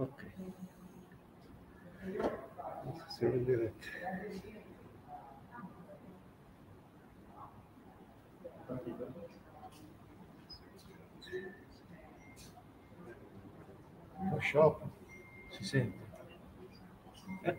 Ok. Sendo direto. Photoshop? Sim, sim. É?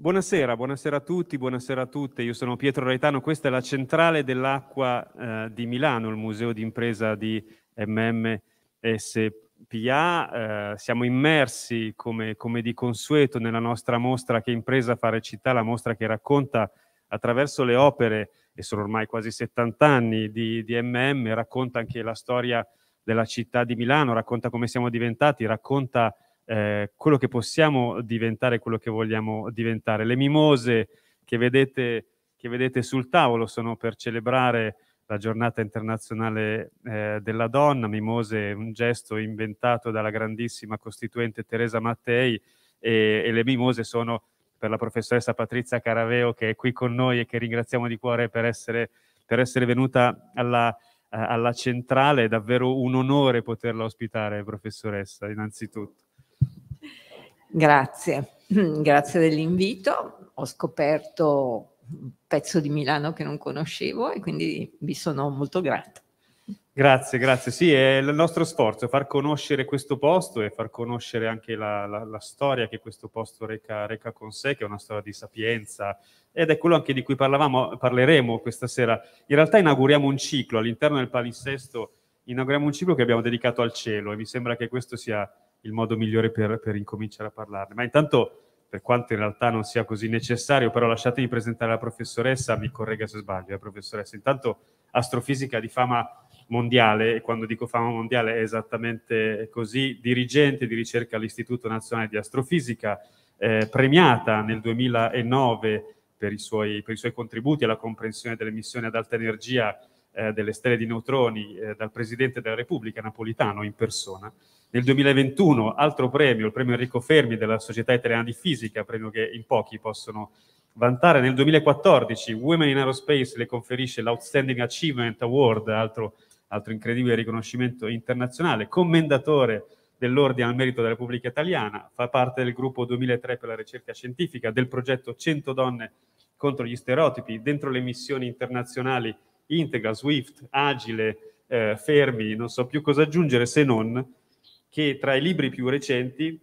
Buonasera, buonasera a tutti, buonasera a tutte. Io sono Pietro Raetano, questa è la centrale dell'acqua eh, di Milano, il museo di impresa di MMSPA. Eh, siamo immersi, come, come, di consueto, nella nostra mostra che Impresa fare città, la mostra che racconta attraverso le opere, e sono ormai quasi 70 anni di, di MM, racconta anche la storia della città di Milano, racconta come siamo diventati, racconta eh, quello che possiamo diventare, quello che vogliamo diventare. Le mimose che vedete, che vedete sul tavolo sono per celebrare la giornata internazionale eh, della donna, mimose un gesto inventato dalla grandissima costituente Teresa Mattei e, e le mimose sono per la professoressa Patrizia Caraveo che è qui con noi e che ringraziamo di cuore per essere, per essere venuta alla, eh, alla centrale, è davvero un onore poterla ospitare, professoressa, innanzitutto. Grazie, mm, grazie dell'invito. Ho scoperto un pezzo di Milano che non conoscevo e quindi vi sono molto grata. Grazie, grazie. Sì, è il nostro sforzo far conoscere questo posto e far conoscere anche la, la, la storia che questo posto reca, reca, con sé, che è una storia di sapienza ed è quello anche di cui parleremo questa sera. In realtà inauguriamo un ciclo all'interno del palinsesto, inauguriamo un ciclo che abbiamo dedicato al cielo e mi sembra che questo sia il modo migliore per, per incominciare a parlarne. Ma intanto, per quanto in realtà non sia così necessario, però lasciatemi presentare la professoressa, mi corregga se sbaglio, eh, professoressa. Intanto astrofisica di fama mondiale, e quando dico fama mondiale è esattamente così, dirigente di ricerca all'Istituto Nazionale di Astrofisica, eh, premiata nel 2009 per i, suoi, per i, suoi, contributi alla comprensione delle missioni ad alta energia eh, delle stelle di neutroni eh, dal Presidente della Repubblica, Napolitano in persona. Nel 2021, altro premio, il premio Enrico Fermi della Società Italiana di Fisica, premio che in pochi possono vantare. Nel 2014 Women in Aerospace le conferisce l'Outstanding Achievement Award, altro, altro incredibile riconoscimento internazionale, commendatore dell'Ordine al Merito della Repubblica Italiana, fa parte del gruppo 2003 per la ricerca scientifica, del progetto 100 donne contro gli stereotipi, dentro le missioni internazionali Integra, Swift, Agile, eh, Fermi, non so più cosa aggiungere se non che tra i libri più recenti,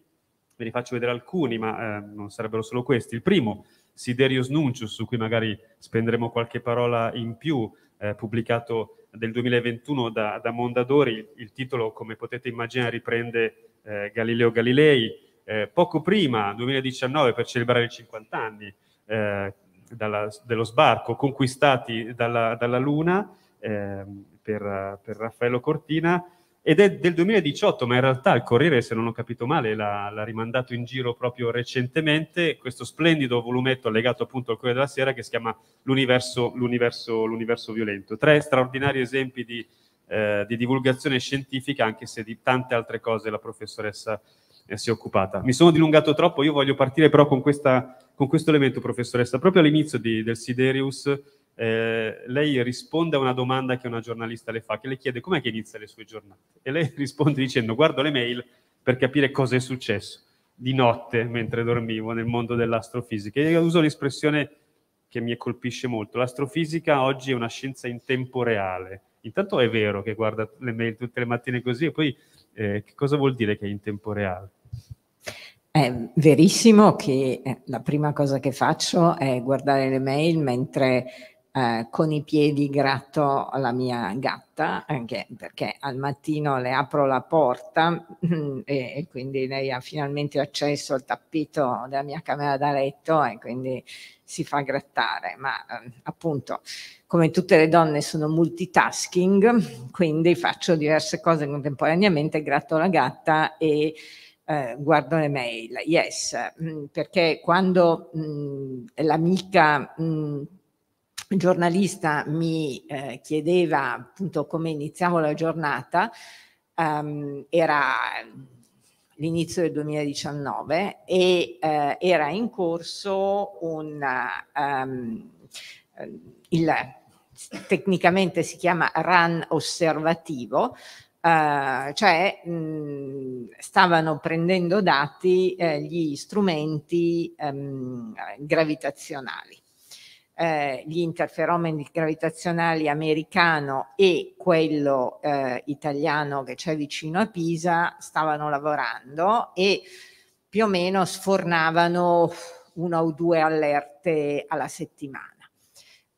ve ne faccio vedere alcuni, ma eh, non sarebbero solo questi. Il primo, Siderius Nuncius, su cui magari spenderemo qualche parola in più, eh, pubblicato del 2021 da, da Mondadori. Il titolo, come potete immaginare, riprende eh, Galileo Galilei. Eh, poco prima, 2019, per celebrare i 50 anni eh, dalla, dello sbarco, conquistati dalla, dalla Luna ehm, per, per Raffaello Cortina, ed è del 2018, ma in realtà il Corriere, se non ho capito male, l'ha, l'ha, rimandato in giro proprio recentemente, questo splendido volumetto allegato appunto al Corriere della Sera che si chiama L'universo, l'universo, l'universo violento. Tre straordinari esempi di, eh, di, divulgazione scientifica, anche se di tante altre cose la professoressa eh, si è occupata. Mi sono dilungato troppo, io voglio partire però con, questa, con questo elemento, professoressa, proprio all'inizio di, del Siderius eh, lei risponde a una domanda che una giornalista le fa, che le chiede com'è che inizia le sue giornate. E lei risponde dicendo guardo le mail per capire cosa è successo di notte mentre dormivo nel mondo dell'astrofisica. io uso un'espressione che mi colpisce molto. L'astrofisica oggi è una scienza in tempo reale. Intanto è vero che guarda le mail tutte le mattine così, e poi eh, che cosa vuol dire che è in tempo reale? È verissimo che eh, la prima cosa che faccio è guardare le mail mentre eh, con i piedi gratto la mia gatta, anche perché al mattino le apro la porta mm, e, e, quindi lei ha finalmente accesso al tappeto della mia camera da letto e quindi si fa grattare, ma eh, appunto come tutte le donne sono multitasking, quindi faccio diverse cose contemporaneamente, gratto la gatta e eh, guardo le mail, yes, mm, perché quando mm, l'amica giornalista mi eh, chiedeva appunto come iniziamo la giornata, um, era l'inizio del 2019 e eh, era in corso un... Um, il, tecnicamente si chiama run osservativo, Uh, cioè mh, stavano prendendo dati eh, gli strumenti um, gravitazionali. Eh, gli interferomeni gravitazionali americano e quello eh, italiano che c'è vicino a Pisa stavano lavorando e più o meno sfornavano una o due allerte alla settimana.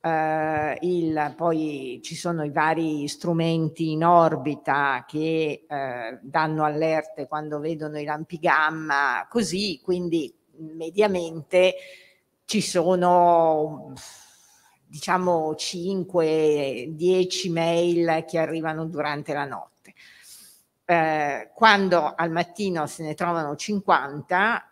Eh, il, poi ci sono i vari strumenti in orbita che eh, danno allerte quando vedono i lampi gamma, così quindi mediamente ci sono diciamo 5-10 mail che arrivano durante la notte. Eh, quando al mattino se ne trovano 50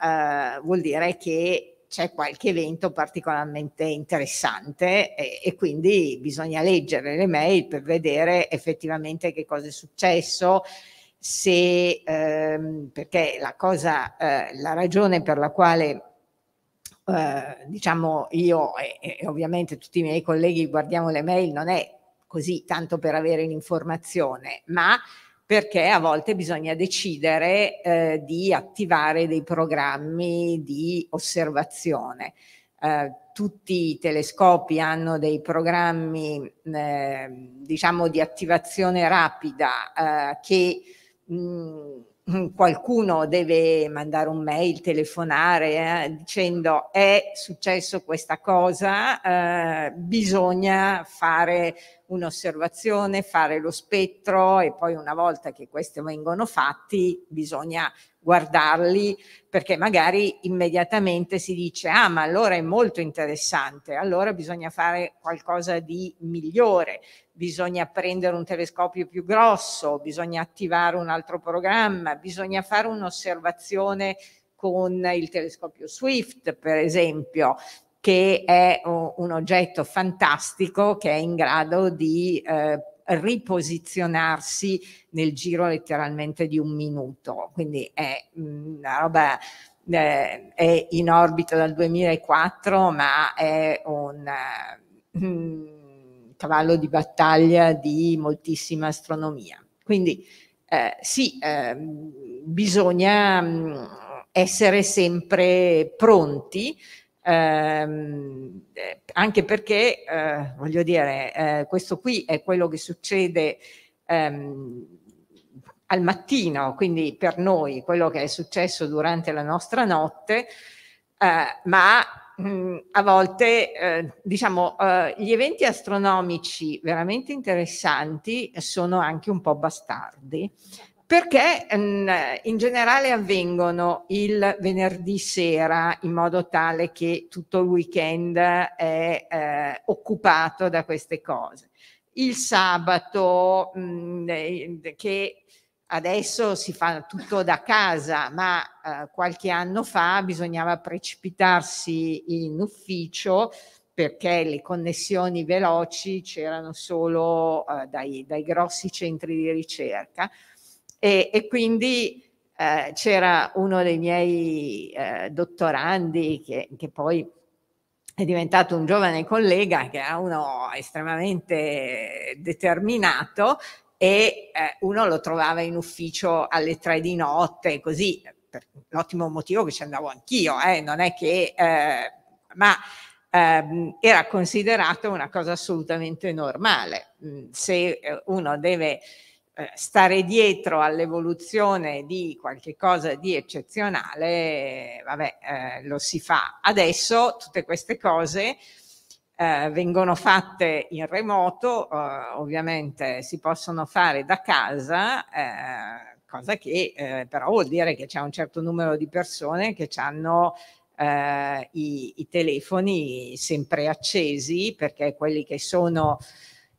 eh, vuol dire che c'è qualche evento particolarmente interessante e, e, quindi bisogna leggere le mail per vedere effettivamente che cosa è successo, se, ehm, perché la, cosa, eh, la ragione per la quale eh, diciamo io e, e ovviamente tutti i miei colleghi guardiamo le mail, non è così tanto per avere l'informazione, ma perché a volte bisogna decidere eh, di attivare dei programmi di osservazione. Eh, tutti i telescopi hanno dei programmi eh, diciamo di attivazione rapida eh, che mh, mm, qualcuno deve mandare un mail, telefonare eh, dicendo è successo questa cosa, eh, bisogna fare un'osservazione, fare lo spettro e poi una volta che questi vengono fatti bisogna guardarli perché magari immediatamente si dice ah ma allora è molto interessante, allora bisogna fare qualcosa di migliore, bisogna prendere un telescopio più grosso, bisogna attivare un altro programma, bisogna fare un'osservazione con il telescopio SWIFT, per esempio, che è un oggetto fantastico che è in grado di eh, riposizionarsi nel giro letteralmente di un minuto. Quindi è mm, una roba eh, è in orbita dal 2004, ma è un mm, cavallo di battaglia di moltissima astronomia. Quindi eh, sì, eh, bisogna mh, mm, essere sempre pronti, ehm, eh, anche perché, eh, voglio dire, eh, questo qui è quello che succede ehm, al mattino, quindi per noi quello che è successo durante la nostra notte, eh, ma mh, mm, a volte eh, diciamo eh, gli eventi astronomici veramente interessanti sono anche un po' bastardi perché mh, mm, in generale avvengono il venerdì sera in modo tale che tutto il weekend è eh, occupato da queste cose. Il sabato mh, mm, eh, che Adesso si fa tutto da casa, ma eh, qualche anno fa bisognava precipitarsi in ufficio perché le connessioni veloci c'erano solo eh, dai, dai, grossi centri di ricerca e, e quindi eh, c'era uno dei miei eh, dottorandi che, che poi è diventato un giovane collega che era uno estremamente determinato e eh, uno lo trovava in ufficio alle tre di notte, così, per l'ottimo motivo che ci andavo anch'io, eh, non è che... Eh, ma ehm, era considerato una cosa assolutamente normale. Mm, se eh, uno deve eh, stare dietro all'evoluzione di qualche cosa di eccezionale, vabbè, eh, lo si fa. Adesso tutte queste cose eh, vengono fatte in remoto, eh, ovviamente si possono fare da casa, eh, cosa che eh, però vuol dire che c'è un certo numero di persone che hanno eh, i, i telefoni sempre accesi perché quelli che sono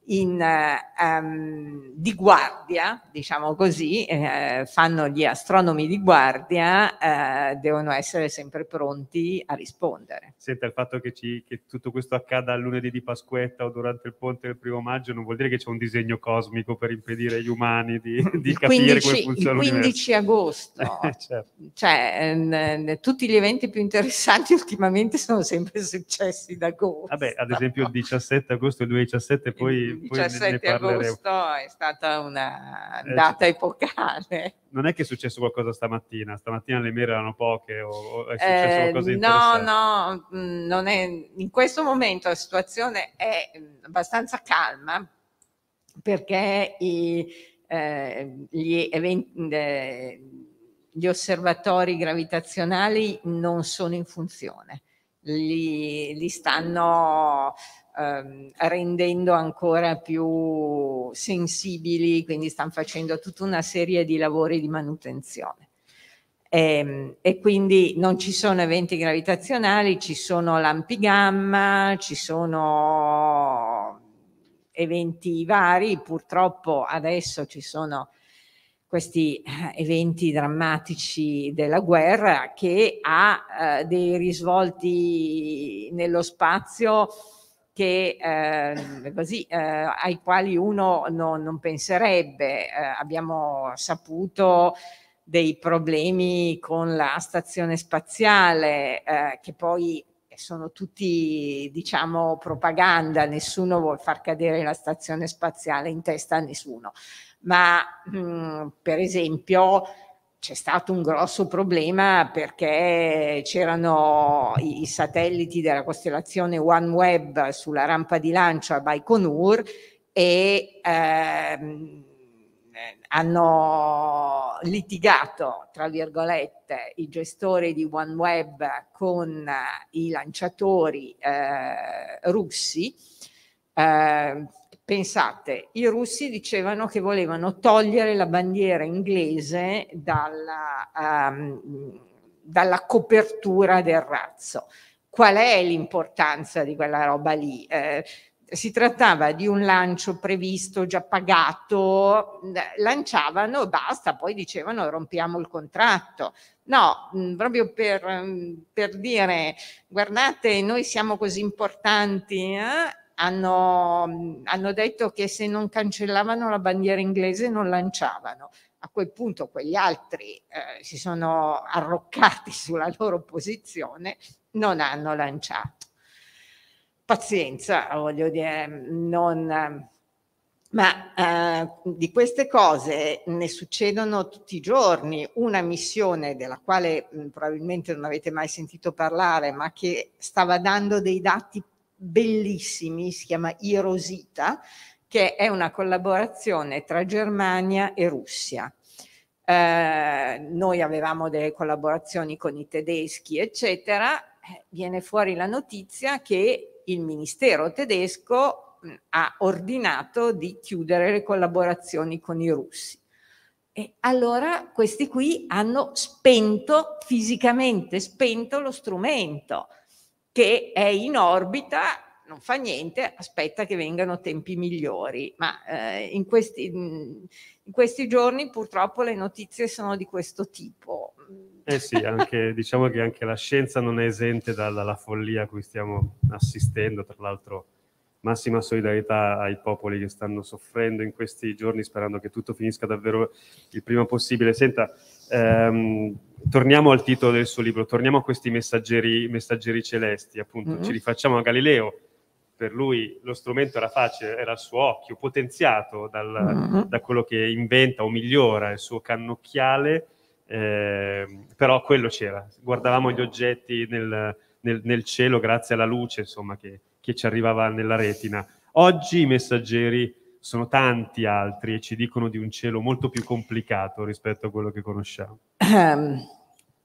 in, ehm, di guardia, diciamo così, eh, fanno gli astronomi di guardia, eh, devono essere sempre pronti a rispondere. Senta, il fatto che, ci, che tutto questo accada al lunedì di Pasquetta o durante il ponte del primo maggio non vuol dire che c'è un disegno cosmico per impedire agli umani di, di capire 15, come funziona il 15 agosto. Eh, certo. cioè, tutti gli eventi più interessanti ultimamente sono sempre successi d'agosto. Vabbè, ad esempio il 17 agosto, e il 2 17 poi il 17 agosto è stata una eh, data eh, epocale. Non è che è successo qualcosa stamattina, stamattina le mere erano poche o, è successo eh, qualcosa di No, no, mm, non è, in questo momento la situazione è mm, abbastanza calma perché i, eh, gli eventi eh, gli osservatori gravitazionali non sono in funzione, li, li stanno ehm, rendendo ancora più sensibili, quindi stanno facendo tutta una serie di lavori di manutenzione. E, ehm, e quindi non ci sono eventi gravitazionali, ci sono lampi gamma, ci sono eventi vari, purtroppo adesso ci sono questi eh, eventi drammatici della guerra che ha eh, dei risvolti nello spazio che, eh, così, eh, ai quali uno no, non penserebbe. Eh, abbiamo saputo dei problemi con la stazione spaziale eh, che poi sono tutti diciamo propaganda, nessuno vuole far cadere la stazione spaziale in testa a nessuno, ma mh, mm, per esempio c'è stato un grosso problema perché c'erano i, i satelliti della costellazione OneWeb sulla rampa di lancio a Baikonur e ehm, hanno litigato, tra virgolette, i gestori di OneWeb con i lanciatori eh, russi. Eh, Pensate, i russi dicevano che volevano togliere la bandiera inglese dalla, um, dalla copertura del razzo. Qual è l'importanza di quella roba lì? Eh, si trattava di un lancio previsto, già pagato, eh, lanciavano e basta, poi dicevano rompiamo il contratto. No, mm, proprio per, mm, per, dire guardate noi siamo così importanti eh? hanno, hanno detto che se non cancellavano la bandiera inglese non lanciavano. A quel punto quegli altri eh, si sono arroccati sulla loro posizione, non hanno lanciato. Pazienza, voglio dire, non... Ma eh, di queste cose ne succedono tutti i giorni. Una missione della quale mh, probabilmente non avete mai sentito parlare, ma che stava dando dei dati bellissimi, si chiama Irosita, che è una collaborazione tra Germania e Russia. Eh, noi avevamo delle collaborazioni con i tedeschi, eccetera, eh, viene fuori la notizia che il ministero tedesco mm, ha ordinato di chiudere le collaborazioni con i russi. E allora questi qui hanno spento, fisicamente spento lo strumento che è in orbita non fa niente, aspetta che vengano tempi migliori. Ma eh, in, questi, mm, in, questi, giorni purtroppo le notizie sono di questo tipo. Eh sì, anche, diciamo che anche la scienza non è esente dalla, dalla follia a cui stiamo assistendo, tra l'altro massima solidarietà ai popoli che stanno soffrendo in questi giorni, sperando che tutto finisca davvero il prima possibile. Senta, ehm, torniamo al titolo del suo libro, torniamo a questi messaggeri, messaggeri celesti, appunto, mm-hmm. ci rifacciamo a Galileo. Per lui lo strumento era facile, era il suo occhio, potenziato dal, mm-hmm. da quello che inventa o migliora il suo cannocchiale, eh, però quello c'era. Guardavamo gli oggetti nel, nel, nel cielo grazie alla luce insomma, che, che ci arrivava nella retina. Oggi i messaggeri sono tanti altri e ci dicono di un cielo molto più complicato rispetto a quello che conosciamo. Ehm,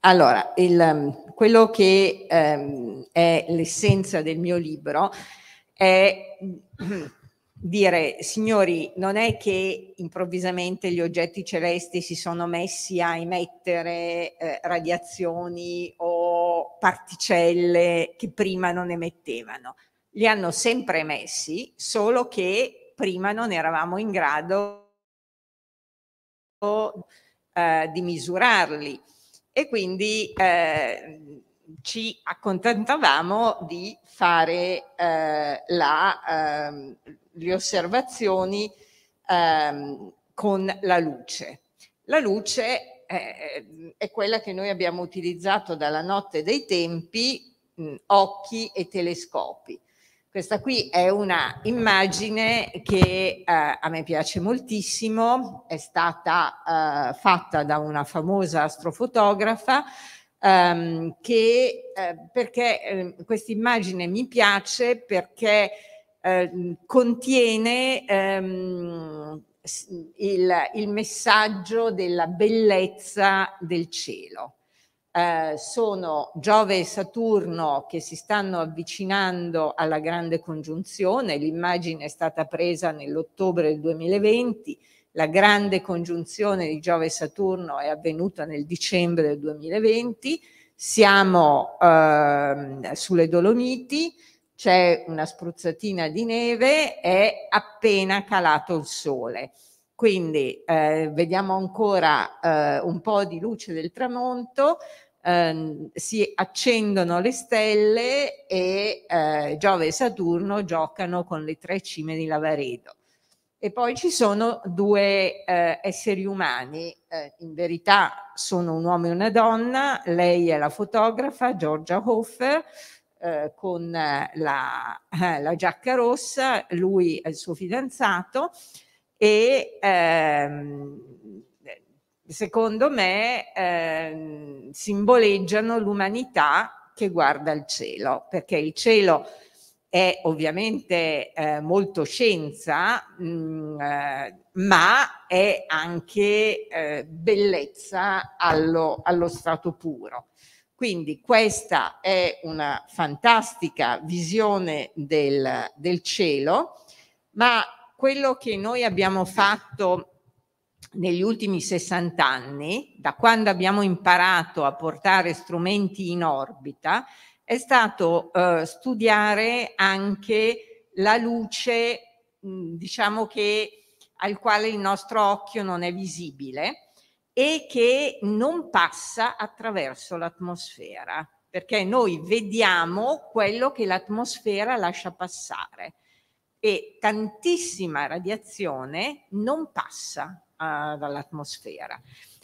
allora, il, ehm, quello che ehm, è l'essenza del mio libro è dire, signori, non è che improvvisamente gli oggetti celesti si sono messi a emettere eh, radiazioni o particelle che prima non emettevano. Li hanno sempre emessi, solo che prima non eravamo in grado eh, di misurarli e quindi eh, ci accontentavamo di fare eh, la, eh, le osservazioni ehm, con la luce. La luce eh, è quella che noi abbiamo utilizzato dalla notte dei tempi, mh, occhi e telescopi. Questa qui è una immagine che eh, a me piace moltissimo, è stata eh, fatta da una famosa astrofotografa ehm, che, eh, perché ehm, questa immagine mi piace perché ehm, contiene ehm, il, il messaggio della bellezza del cielo eh, sono Giove e Saturno che si stanno avvicinando alla grande congiunzione, l'immagine è stata presa nell'ottobre del 2020, la grande congiunzione di Giove e Saturno è avvenuta nel dicembre del 2020, siamo eh, sulle Dolomiti, c'è una spruzzatina di neve, è appena calato il sole. Quindi eh, vediamo ancora eh, un po' di luce del tramonto, ehm, si accendono le stelle e eh, Giove e Saturno giocano con le tre cime di Lavaredo. E poi ci sono due eh, esseri umani, eh, in verità sono un uomo e una donna, lei è la fotografa Giorgia Hofer eh, con la, eh, la, giacca rossa, lui è il suo fidanzato e ehm, secondo me ehm, simboleggiano l'umanità che guarda il cielo, perché il cielo è ovviamente eh, molto scienza, mh, mm, eh, ma è anche eh, bellezza allo, allo stato puro. Quindi questa è una fantastica visione del, del cielo, ma quello che noi abbiamo fatto negli ultimi 60 anni, da quando abbiamo imparato a portare strumenti in orbita, è stato eh, studiare anche la luce, mm, diciamo che al quale il nostro occhio non è visibile e che non passa attraverso l'atmosfera, perché noi vediamo quello che l'atmosfera lascia passare e tantissima radiazione non passa uh, dall'atmosfera.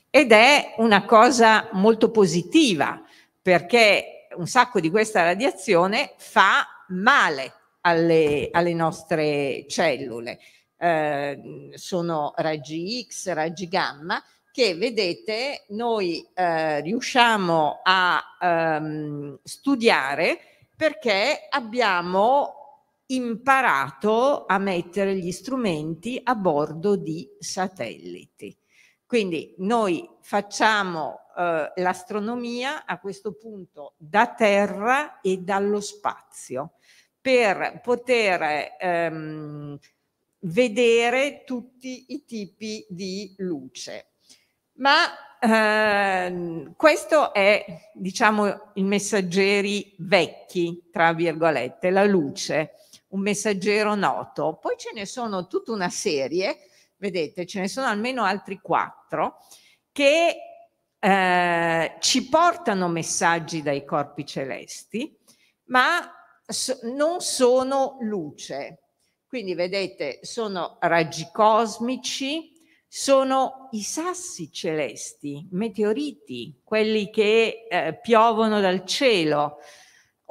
Ed è una cosa molto positiva perché un sacco di questa radiazione fa male alle, alle nostre cellule. Eh, sono raggi X, raggi gamma, che vedete noi eh, riusciamo a ehm, studiare perché abbiamo imparato a mettere gli strumenti a bordo di satelliti. Quindi noi facciamo eh, l'astronomia a questo punto da terra e dallo spazio per poter ehm, vedere tutti i tipi di luce. Ma ehm, questo è, diciamo, i messaggeri vecchi, tra virgolette, la luce un messaggero noto. Poi ce ne sono tutta una serie, vedete, ce ne sono almeno altri quattro, che eh, ci portano messaggi dai corpi celesti, ma so- non sono luce. Quindi vedete, sono raggi cosmici, sono i sassi celesti, meteoriti, quelli che eh, piovono dal cielo,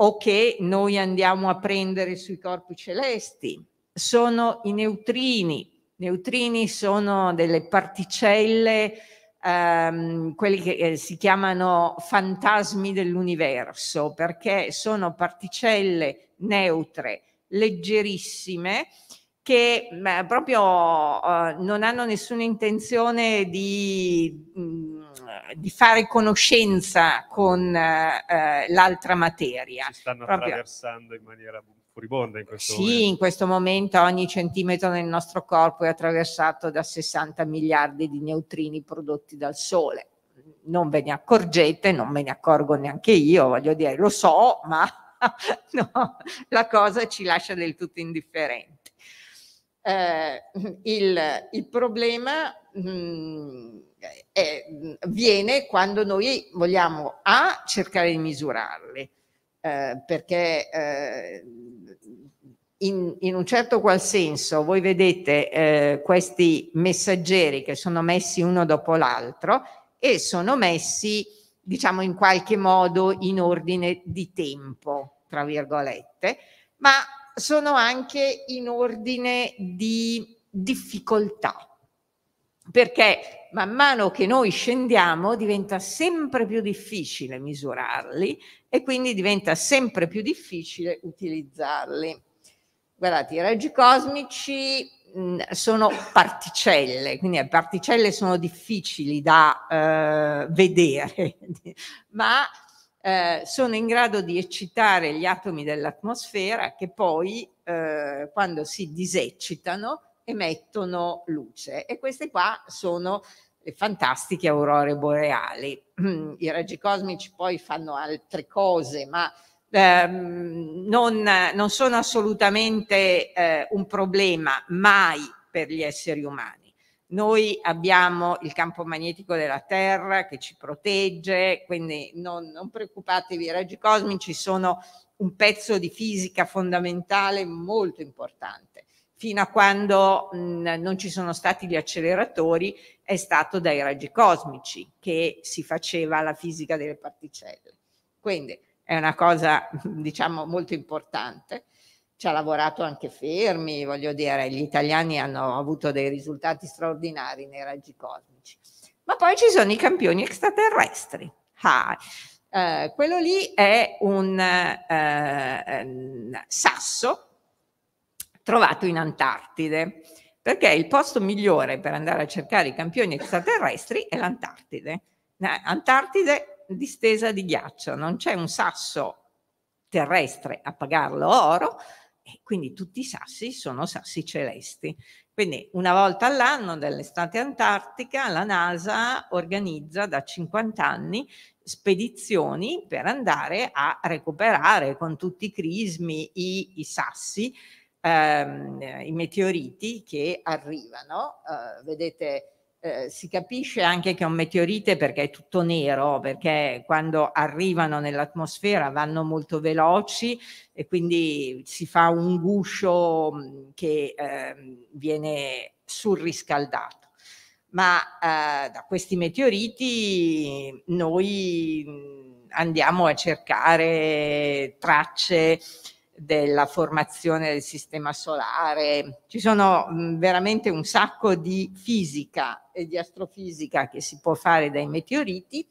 o che noi andiamo a prendere sui corpi celesti. Sono i neutrini. I Neutrini sono delle particelle, ehm, quelli che eh, si chiamano fantasmi dell'universo, perché sono particelle neutre, leggerissime, che beh, proprio eh, non hanno nessuna intenzione di... Mh, mm, eh, di fare conoscenza con eh, eh, l'altra materia. Si stanno Proprio... attraversando in maniera furibonda in questo sì, momento. Sì, in questo momento ogni centimetro nel nostro corpo è attraversato da 60 miliardi di neutrini prodotti dal Sole non ve ne accorgete, non me ne accorgo neanche io, voglio dire, lo so, ma no, la cosa ci lascia del tutto indifferenti eh, il, il, problema mh, mm, è, mm, viene quando noi vogliamo A cercare di misurarli, eh, perché eh, in, in, un certo qual senso voi vedete eh, questi messaggeri che sono messi uno dopo l'altro e sono messi diciamo in qualche modo in ordine di tempo, tra virgolette, ma sono anche in ordine di difficoltà, perché man mano che noi scendiamo diventa sempre più difficile misurarli e quindi diventa sempre più difficile utilizzarli. Guardate, i raggi cosmici mm, sono particelle, quindi le particelle sono difficili da eh, vedere, ma eh, sono in grado di eccitare gli atomi dell'atmosfera che poi eh, quando si diseccitano emettono luce e queste qua sono le fantastiche aurore boreali. I raggi cosmici poi fanno altre cose, ma ehm, non, non, sono assolutamente eh, un problema mai per gli esseri umani. Noi abbiamo il campo magnetico della Terra che ci protegge, quindi non, non preoccupatevi, i raggi cosmici sono un pezzo di fisica fondamentale molto importante. Fino a quando mh, mm, non ci sono stati gli acceleratori è stato dai raggi cosmici che si faceva la fisica delle particelle. Quindi è una cosa diciamo molto importante ci ha lavorato anche Fermi, voglio dire, gli italiani hanno avuto dei risultati straordinari nei raggi cosmici. Ma poi ci sono i campioni extraterrestri. Ah, eh, quello lì è un eh, ehm, sasso trovato in Antartide, perché il posto migliore per andare a cercare i campioni extraterrestri è l'Antartide. Eh, Antartide distesa di ghiaccio, non c'è un sasso terrestre a pagarlo oro e quindi tutti i sassi sono sassi celesti. Quindi una volta all'anno dell'estate antartica la NASA organizza da 50 anni spedizioni per andare a recuperare con tutti i crismi i, i sassi, ehm, i meteoriti che arrivano. Eh, vedete eh, si capisce anche che è un meteorite perché è tutto nero, perché quando arrivano nell'atmosfera vanno molto veloci e quindi si fa un guscio mm, che eh, viene surriscaldato. Ma eh, da questi meteoriti noi mm, andiamo a cercare tracce della formazione del sistema solare. Ci sono veramente un sacco di fisica e di astrofisica che si può fare dai meteoriti,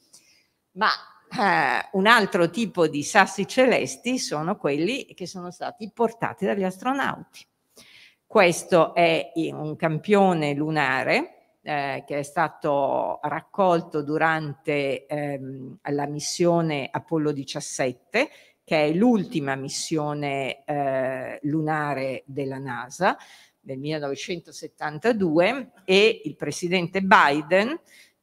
ma eh, un altro tipo di sassi celesti sono quelli che sono stati portati dagli astronauti. Questo è un campione lunare eh, che è stato raccolto durante ehm, la missione Apollo 17 che è l'ultima missione eh, lunare della NASA del 1972 e il presidente Biden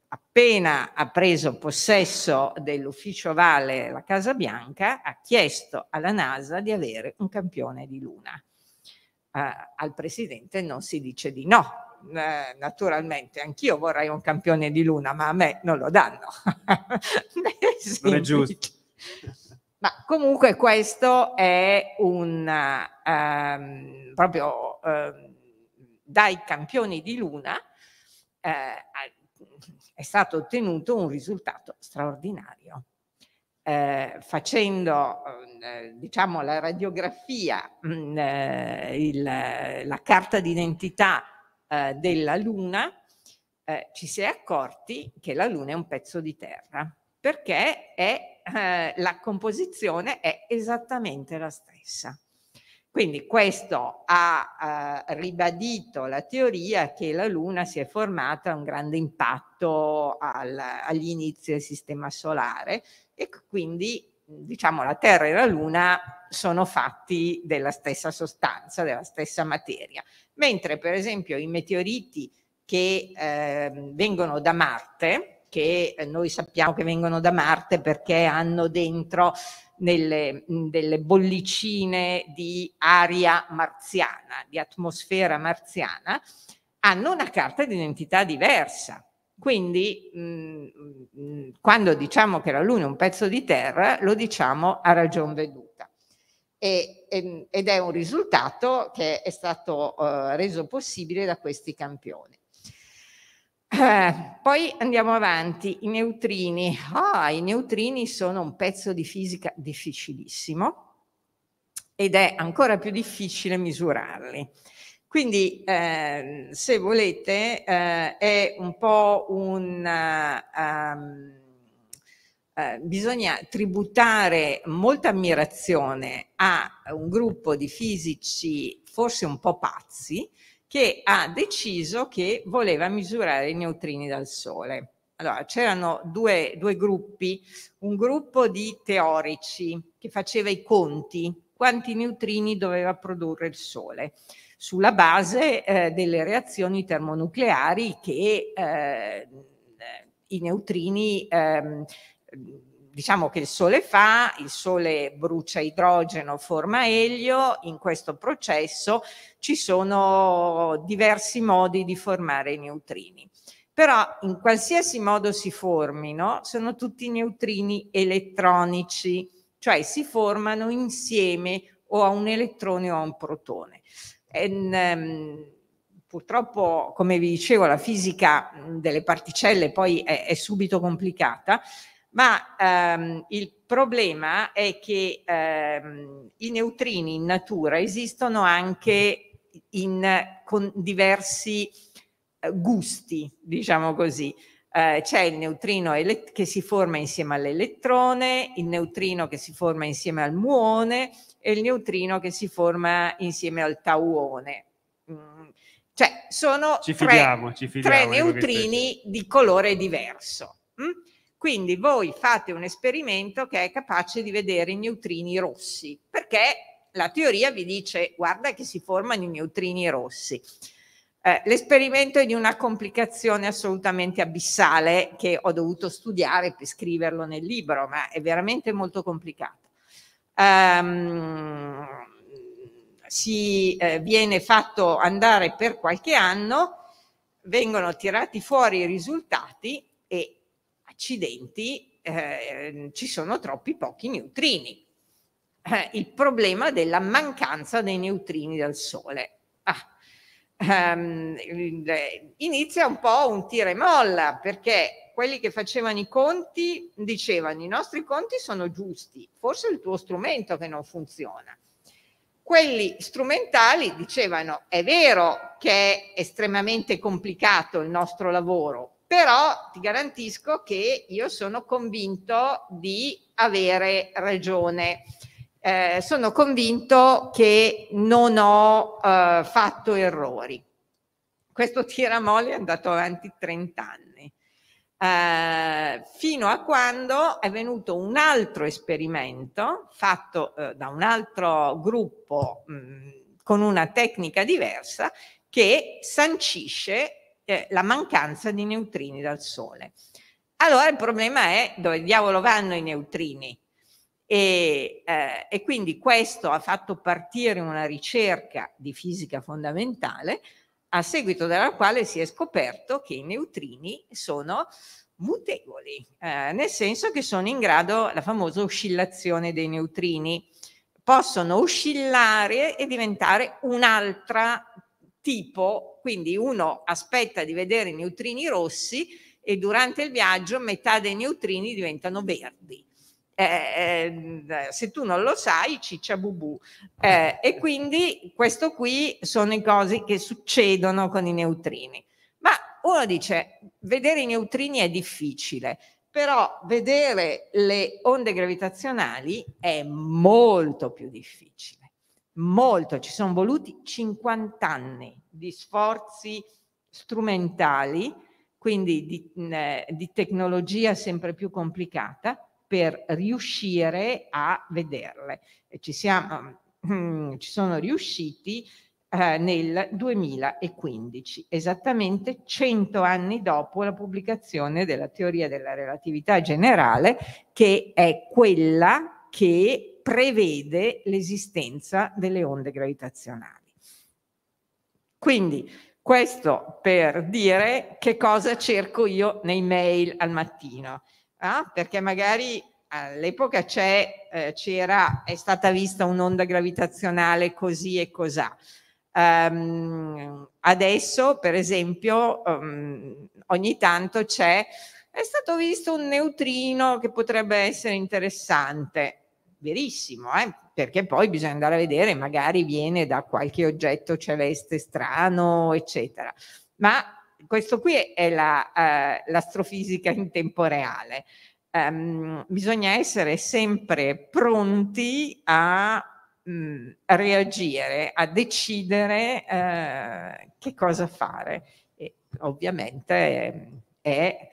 appena ha preso possesso dell'ufficio ovale la Casa Bianca ha chiesto alla NASA di avere un campione di luna. Eh, al presidente non si dice di no, eh, naturalmente anch'io vorrei un campione di luna, ma a me non lo danno. non è giusto. Ma comunque questo è un ehm, proprio ehm, dai campioni di Luna eh, è stato ottenuto un risultato straordinario. Eh, facendo eh, diciamo la radiografia, mh, mm, eh, il, la carta d'identità eh, della Luna, eh, ci si è accorti che la Luna è un pezzo di terra perché è eh, la composizione è esattamente la stessa. Quindi questo ha eh, ribadito la teoria che la Luna si è formata a un grande impatto al, agli inizi del Sistema Solare e quindi diciamo la Terra e la Luna sono fatti della stessa sostanza, della stessa materia, mentre per esempio i meteoriti che eh, vengono da Marte, che eh, noi sappiamo che vengono da Marte perché hanno dentro nelle, delle bollicine di aria marziana, di atmosfera marziana, hanno una carta d'identità diversa. Quindi mh, quando diciamo che la Luna è un pezzo di terra, lo diciamo a ragion veduta. E, ehm, ed è un risultato che è stato eh, reso possibile da questi campioni. Eh, poi andiamo avanti, i neutrini. Ah, i neutrini sono un pezzo di fisica difficilissimo ed è ancora più difficile misurarli. Quindi, eh, se volete, eh, è un po' un... Um, eh, bisogna tributare molta ammirazione a un gruppo di fisici forse un po' pazzi che ha deciso che voleva misurare i neutrini dal Sole. Allora, c'erano due, due gruppi, un gruppo di teorici che faceva i conti, quanti neutrini doveva produrre il Sole sulla base eh, delle reazioni termonucleari che eh, i neutrini eh, diciamo che il sole fa, il sole brucia idrogeno, forma elio, in questo processo ci sono diversi modi di formare i neutrini. Però in qualsiasi modo si formino, sono tutti neutrini elettronici, cioè si formano insieme o a un elettrone o a un protone. E, um, purtroppo, come vi dicevo, la fisica delle particelle poi è, è subito complicata ma ehm, il problema è che ehm, i neutrini in natura esistono anche in, con diversi eh, gusti, diciamo così. Eh, c'è il neutrino che si forma insieme all'elettrone, il neutrino che si forma insieme al muone e il neutrino che si forma insieme al tauone. Mm. Cioè, sono fidiamo, tre, tre neutrini di colore diverso. Mm? Quindi voi fate un esperimento che è capace di vedere i neutrini rossi, perché la teoria vi dice guarda che si formano i neutrini rossi. Eh, l'esperimento è di una complicazione assolutamente abissale che ho dovuto studiare per scriverlo nel libro, ma è veramente molto complicato. Um, si eh, viene fatto andare per qualche anno, vengono tirati fuori i risultati e accidenti, eh, ci sono troppi pochi neutrini. Eh, il problema della mancanza dei neutrini dal Sole. Ah, ehm, inizia un po' un tira e molla perché quelli che facevano i conti dicevano i nostri conti sono giusti, forse il tuo strumento che non funziona. Quelli strumentali dicevano è vero che è estremamente complicato il nostro lavoro, però ti garantisco che io sono convinto di avere ragione. Eh, sono convinto che non ho eh, fatto errori. Questo tiramoli è andato avanti 30 anni, eh, fino a quando è venuto un altro esperimento fatto eh, da un altro gruppo mh, mm, con una tecnica diversa che sancisce eh, la mancanza di neutrini dal Sole. Allora il problema è dove diavolo vanno i neutrini? E, eh, e quindi questo ha fatto partire una ricerca di fisica fondamentale a seguito della quale si è scoperto che i neutrini sono mutevoli, eh, nel senso che sono in grado, la famosa oscillazione dei neutrini, possono oscillare e diventare un altro tipo quindi uno aspetta di vedere i neutrini rossi e durante il viaggio metà dei neutrini diventano verdi. Eh, eh, se tu non lo sai, ciccia bubù. Eh, e quindi questo qui sono i cosi che succedono con i neutrini. Ma uno dice, vedere i neutrini è difficile, però vedere le onde gravitazionali è molto più difficile molto, ci sono voluti 50 anni di sforzi strumentali, quindi di, mm, eh, di tecnologia sempre più complicata, per riuscire a vederle. Ci, siamo, mm, ci sono riusciti eh, nel 2015, esattamente 100 anni dopo la pubblicazione della teoria della relatività generale, che è quella che prevede l'esistenza delle onde gravitazionali. Quindi questo per dire che cosa cerco io nei mail al mattino, eh? perché magari all'epoca eh, c'era, è stata vista un'onda gravitazionale così e cosà. Um, ehm, adesso, per esempio, um, ogni tanto c'è, è stato visto un neutrino che potrebbe essere interessante verissimo, eh? perché poi bisogna andare a vedere, magari viene da qualche oggetto celeste strano, eccetera. Ma questo qui è la, uh, l'astrofisica in tempo reale. Um, bisogna essere sempre pronti a, mh, mm, reagire, a decidere uh, che cosa fare. E ovviamente ehm, è,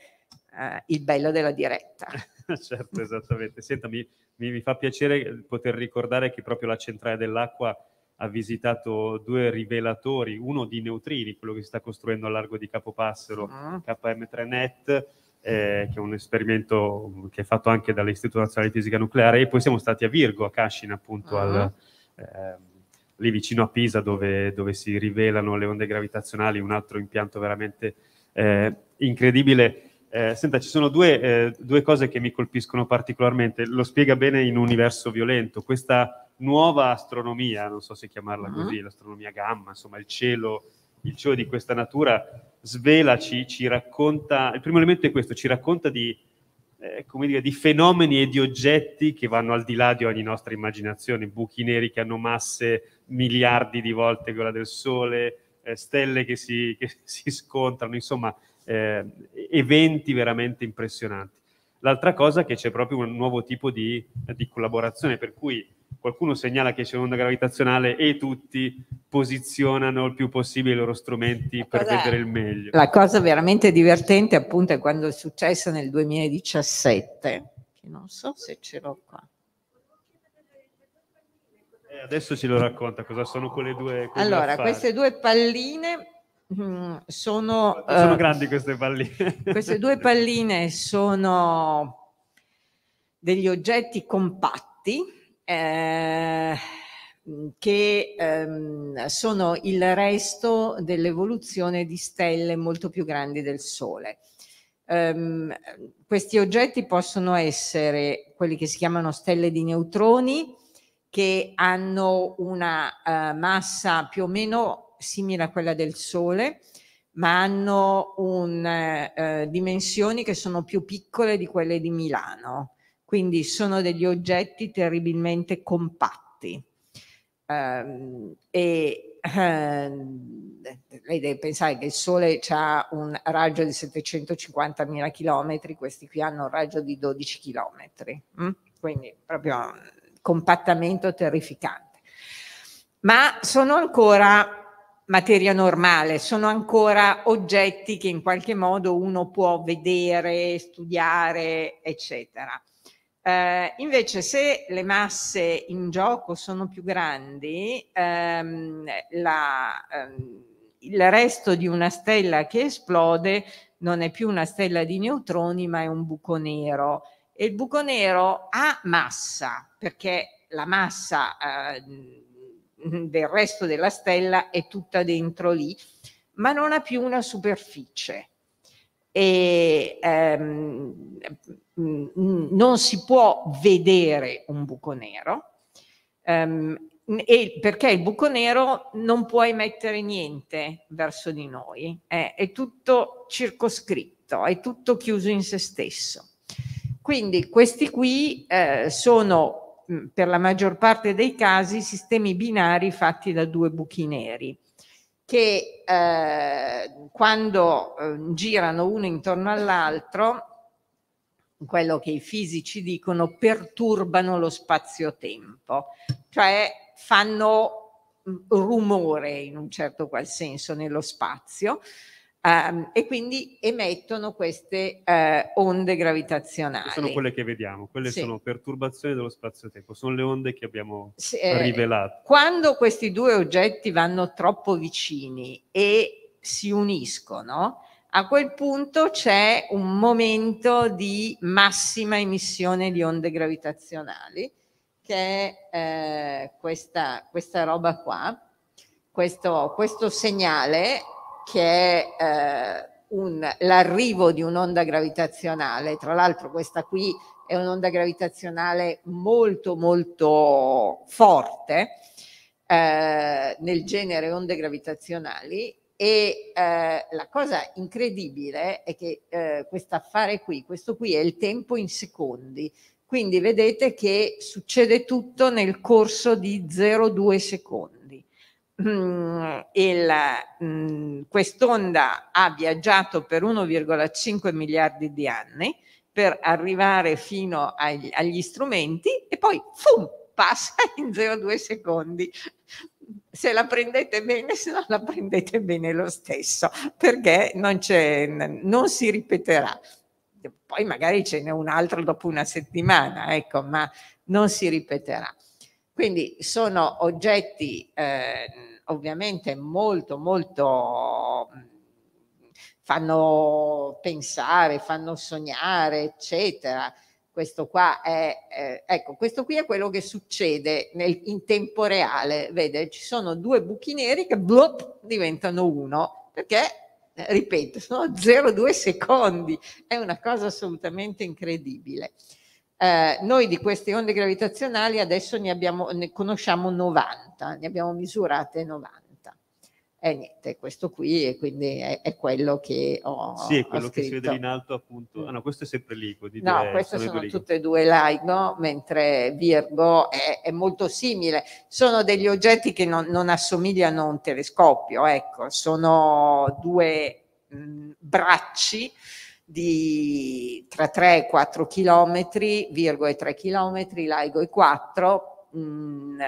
uh, il bello della diretta. certo, esattamente. Sentami, mi, mi fa piacere eh, poter ricordare che proprio la centrale dell'acqua ha visitato due rivelatori, uno di neutrini, quello che si sta costruendo a largo di Capopassero, uh-huh. Ah. KM3Net, eh, che è un esperimento che è fatto anche dall'Istituto Nazionale di Fisica Nucleare, e poi siamo stati a Virgo, a Cascina, appunto, uh-huh. al, eh, lì vicino a Pisa, dove, dove, si rivelano le onde gravitazionali, un altro impianto veramente eh, incredibile eh, senta, ci sono due, eh, due, cose che mi colpiscono particolarmente, lo spiega bene in Universo Violento, questa nuova astronomia, non so se chiamarla uh-huh. così, l'astronomia gamma, insomma il cielo, il cielo di questa natura, svelaci, ci racconta, il primo elemento è questo, ci racconta di, eh, dire, di fenomeni e di oggetti che vanno al di là di ogni nostra immaginazione, buchi neri che hanno masse miliardi di volte quella del Sole, eh, stelle che si, che si scontrano, insomma eh, eventi veramente impressionanti. L'altra cosa è che c'è proprio un nuovo tipo di, di collaborazione, per cui qualcuno segnala che c'è un'onda gravitazionale e tutti posizionano il più possibile i loro strumenti per vedere il meglio. La cosa veramente divertente appunto è quando è successo nel 2017, che non so se ce l'ho qua. Eh, adesso ce lo racconta cosa sono quelle due. Quelle allora, affari. queste due palline Mm, sono, sono eh, grandi queste palline. Queste due palline sono degli oggetti compatti eh, che ehm, sono il resto dell'evoluzione di stelle molto più grandi del Sole. Um, questi oggetti possono essere quelli che si chiamano stelle di neutroni, che hanno una uh, massa più o meno simile a quella del Sole, ma hanno un, eh, eh, dimensioni che sono più piccole di quelle di Milano. Quindi sono degli oggetti terribilmente compatti. Eh, e eh, lei deve pensare che il Sole ha un raggio di 750.000 km, questi qui hanno un raggio di 12 km. Hm? Quindi proprio mm, compattamento terrificante. Ma sono ancora materia normale, sono ancora oggetti che in qualche modo uno può vedere, studiare, eccetera. Eh, invece se le masse in gioco sono più grandi, ehm, la, ehm, il resto di una stella che esplode non è più una stella di neutroni ma è un buco nero e il buco nero ha massa perché la massa eh, del resto della stella è tutta dentro lì, ma non ha più una superficie. E, ehm, non si può vedere un buco nero ehm, e perché il buco nero non può emettere niente verso di noi, eh, è tutto circoscritto, è tutto chiuso in se stesso. Quindi questi qui eh, sono per la maggior parte dei casi sistemi binari fatti da due buchi neri che eh, quando eh, girano uno intorno all'altro, quello che i fisici dicono, perturbano lo spazio-tempo, cioè fanno rumore in un certo qual senso nello spazio Um, e quindi emettono queste uh, onde gravitazionali. Sono quelle che vediamo, quelle sì. sono perturbazioni dello spazio-tempo, sono le onde che abbiamo sì, eh, rivelato. Eh, quando questi due oggetti vanno troppo vicini e si uniscono, a quel punto c'è un momento di massima emissione di onde gravitazionali, che è eh, questa, questa, roba qua, questo, questo segnale che è eh, un, l'arrivo di un'onda gravitazionale, tra l'altro questa qui è un'onda gravitazionale molto molto forte eh, nel genere onde gravitazionali e eh, la cosa incredibile è che eh, questo affare qui, questo qui è il tempo in secondi, quindi vedete che succede tutto nel corso di 0,2 secondi. Mm, mm, quest'onda ha viaggiato per 1,5 miliardi di anni per arrivare fino agli, agli strumenti e poi fum, passa in 0,2 secondi. Se la prendete bene, se non la prendete bene lo stesso, perché non, non si ripeterà. Poi magari ce n'è un altro dopo una settimana, ecco, ma non si ripeterà. Quindi sono oggetti eh, ovviamente molto molto fanno pensare, fanno sognare, eccetera. Questo qua è, eh, ecco, questo qui è quello che succede nel, in tempo reale. Vede, ci sono due buchi neri che blop, diventano uno, perché, eh, ripeto, sono 0,2 secondi. È una cosa assolutamente incredibile. Eh, noi di queste onde gravitazionali adesso ne, abbiamo, ne conosciamo 90, ne abbiamo misurate 90. E eh, niente, questo qui e quindi è, è, quello che ho Sì, è quello che si vede in alto appunto. Ah no, questo è sempre Lico. no, due, queste sono, sono tutte e due LIGO, mentre Virgo è, è, molto simile. Sono degli oggetti che non, non assomigliano a un telescopio, ecco, sono due mh, mm, bracci di tra 3 e 4 km, Virgo e 3 km, Laigo e 4, mm,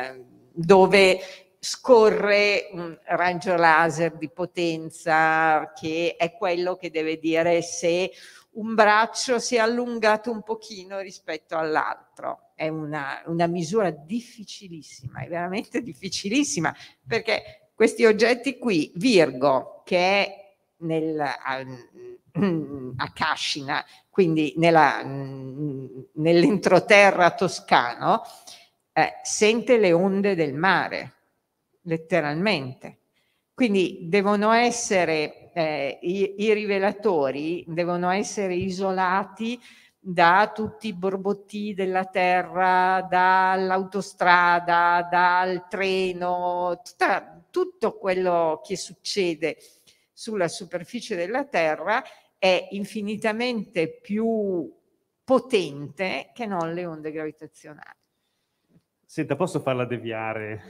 dove scorre un raggio laser di potenza che è quello che deve dire se un braccio si è allungato un pochino rispetto all'altro. È una, una misura difficilissima, è veramente difficilissima, perché questi oggetti qui, Virgo, che è nel, a Cascina, quindi mm, nell'entroterra toscano, eh, sente le onde del mare, letteralmente. Quindi devono essere, eh, i, i, rivelatori devono essere isolati da tutti i borbotti della terra, dall'autostrada, dal treno, tutta, tutto quello che succede sulla superficie della terra è infinitamente più potente che non le onde gravitazionali. Senta, posso farla deviare,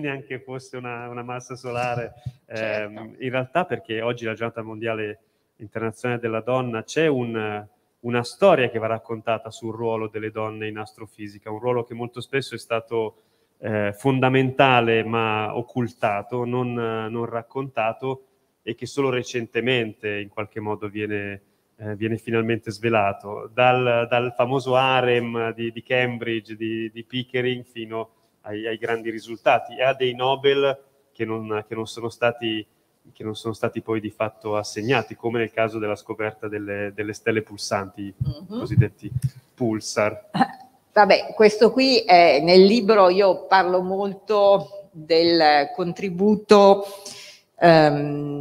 neanche fosse una, una massa solare, ehm, certo. eh, in realtà perché oggi la giornata mondiale internazionale della donna c'è un, una storia che va raccontata sul ruolo delle donne in astrofisica, un ruolo che molto spesso è stato eh, fondamentale ma occultato, non, non raccontato, e che solo recentemente in qualche modo viene, eh, viene finalmente svelato, dal, dal famoso harem di, di, Cambridge, di, di Pickering, fino ai, ai, grandi risultati e a dei Nobel che non, che non sono stati che non sono stati poi di fatto assegnati, come nel caso della scoperta delle, delle stelle pulsanti, mm-hmm. cosiddetti pulsar. Vabbè, questo qui è, nel libro io parlo molto del contributo ehm,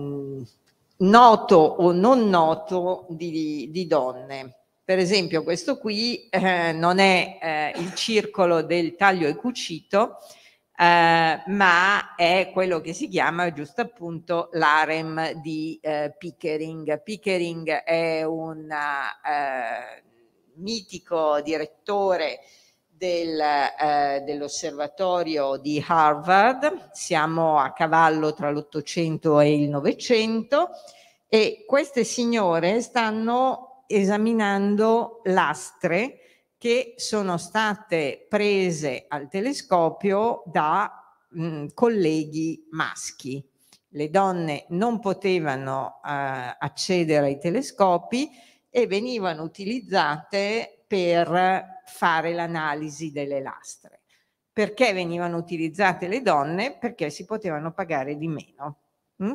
noto o non noto di, di donne. Per esempio questo qui eh, non è eh, il circolo del taglio e cucito, eh, ma è quello che si chiama giusto appunto l'AREM di eh, Pickering. Pickering è un eh, mitico direttore eh, del, eh, dell'osservatorio di Harvard, siamo a cavallo tra l'Ottocento e il Novecento e queste signore stanno esaminando lastre che sono state prese al telescopio da mh, mm, colleghi maschi. Le donne non potevano eh, accedere ai telescopi e venivano utilizzate per fare l'analisi delle lastre. Perché venivano utilizzate le donne? Perché si potevano pagare di meno. Mm?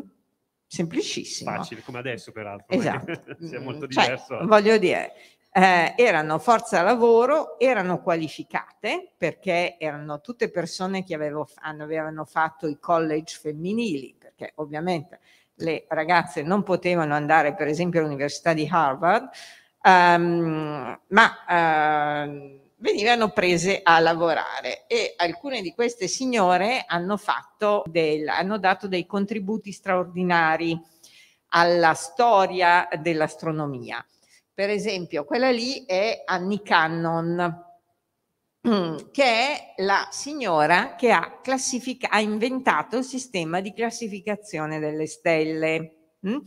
Semplicissimo. Facile, come adesso peraltro. Esatto. È molto mm, cioè, diverso. voglio dire, eh, erano forza lavoro, erano qualificate perché erano tutte persone che avevo, avevano fatto i college femminili, perché ovviamente le ragazze non potevano andare per esempio all'università di Harvard, um, ma uh, venivano prese a lavorare e alcune di queste signore hanno, fatto del, hanno dato dei contributi straordinari alla storia dell'astronomia. Per esempio, quella lì è Annie Cannon, che è la signora che ha, ha inventato il sistema di classificazione delle stelle. Hm?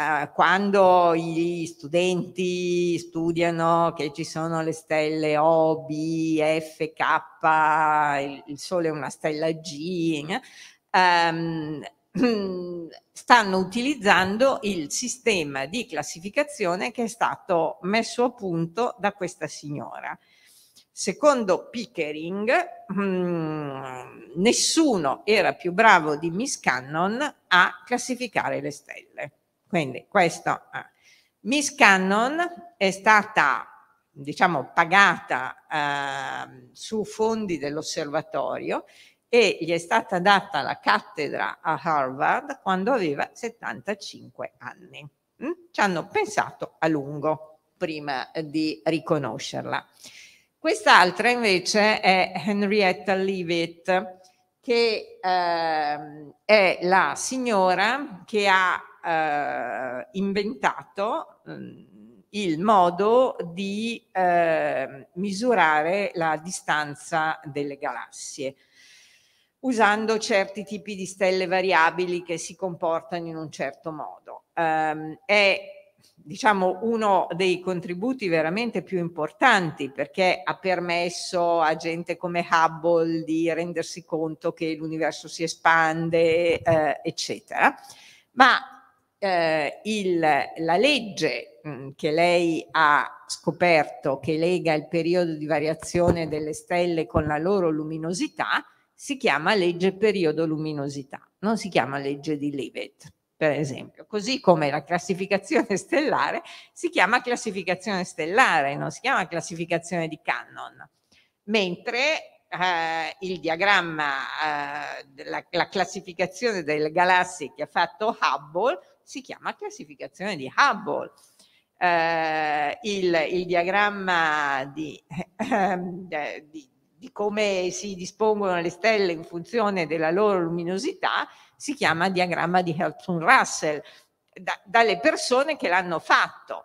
Eh, quando gli studenti studiano che ci sono le stelle O, B, F, K, il, Sole è una stella G, eh, ehm, stanno utilizzando il sistema di classificazione che è stato messo a punto da questa signora. Secondo Pickering, mh, mm, nessuno era più bravo di Miss Cannon a classificare le stelle. Quindi questo. Eh. Miss Cannon è stata diciamo pagata eh, su fondi dell'osservatorio e gli è stata data la cattedra a Harvard quando aveva 75 anni. Mm? Ci hanno pensato a lungo prima di riconoscerla. Quest'altra invece è Henrietta Leavitt, che eh, è la signora che ha eh, inventato eh, il modo di eh, misurare la distanza delle galassie usando certi tipi di stelle variabili che si comportano in un certo modo. Ehm, è diciamo uno dei contributi veramente più importanti perché ha permesso a gente come Hubble di rendersi conto che l'universo si espande, eh, eccetera. Ma eh, il, la legge mm, che lei ha scoperto, che lega il periodo di variazione delle stelle con la loro luminosità, si chiama legge periodo luminosità, non si chiama legge di Leavitt, per esempio. Così come la classificazione stellare si chiama classificazione stellare, non si chiama classificazione di Cannon. Mentre eh, il diagramma, eh, la, la, classificazione delle galassie che ha fatto Hubble si chiama classificazione di Hubble. Eh, il, il, diagramma di, eh, di, di come si dispongono le stelle in funzione della loro luminosità si chiama diagramma di Hertzsprung-Russell, da, dalle persone che l'hanno fatto.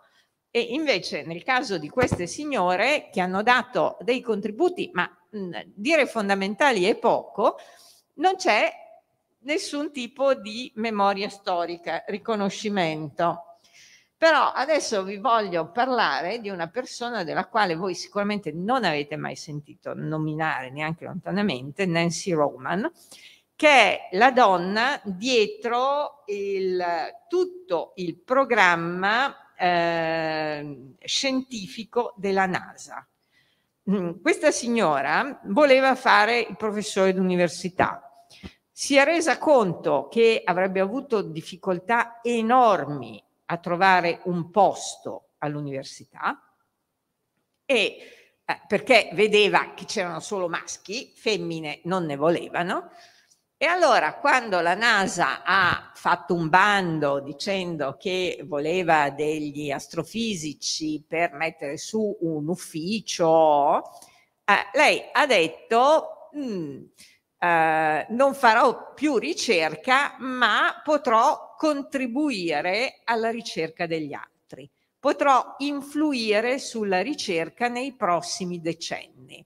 E invece nel caso di queste signore che hanno dato dei contributi, ma mh, dire fondamentali è poco, non c'è nessun tipo di memoria storica, riconoscimento. Però adesso vi voglio parlare di una persona della quale voi sicuramente non avete mai sentito nominare neanche lontanamente, Nancy Roman, che è la donna dietro il, tutto il programma eh, scientifico della NASA. Mm, questa signora voleva fare il professore d'università, si è resa conto che avrebbe avuto difficoltà enormi a trovare un posto all'università e eh, perché vedeva che c'erano solo maschi, femmine non ne volevano. E allora quando la NASA ha fatto un bando dicendo che voleva degli astrofisici per mettere su un ufficio, eh, lei ha detto... Mm, eh, non farò più ricerca, ma potrò contribuire alla ricerca degli altri, potrò influire sulla ricerca nei prossimi decenni.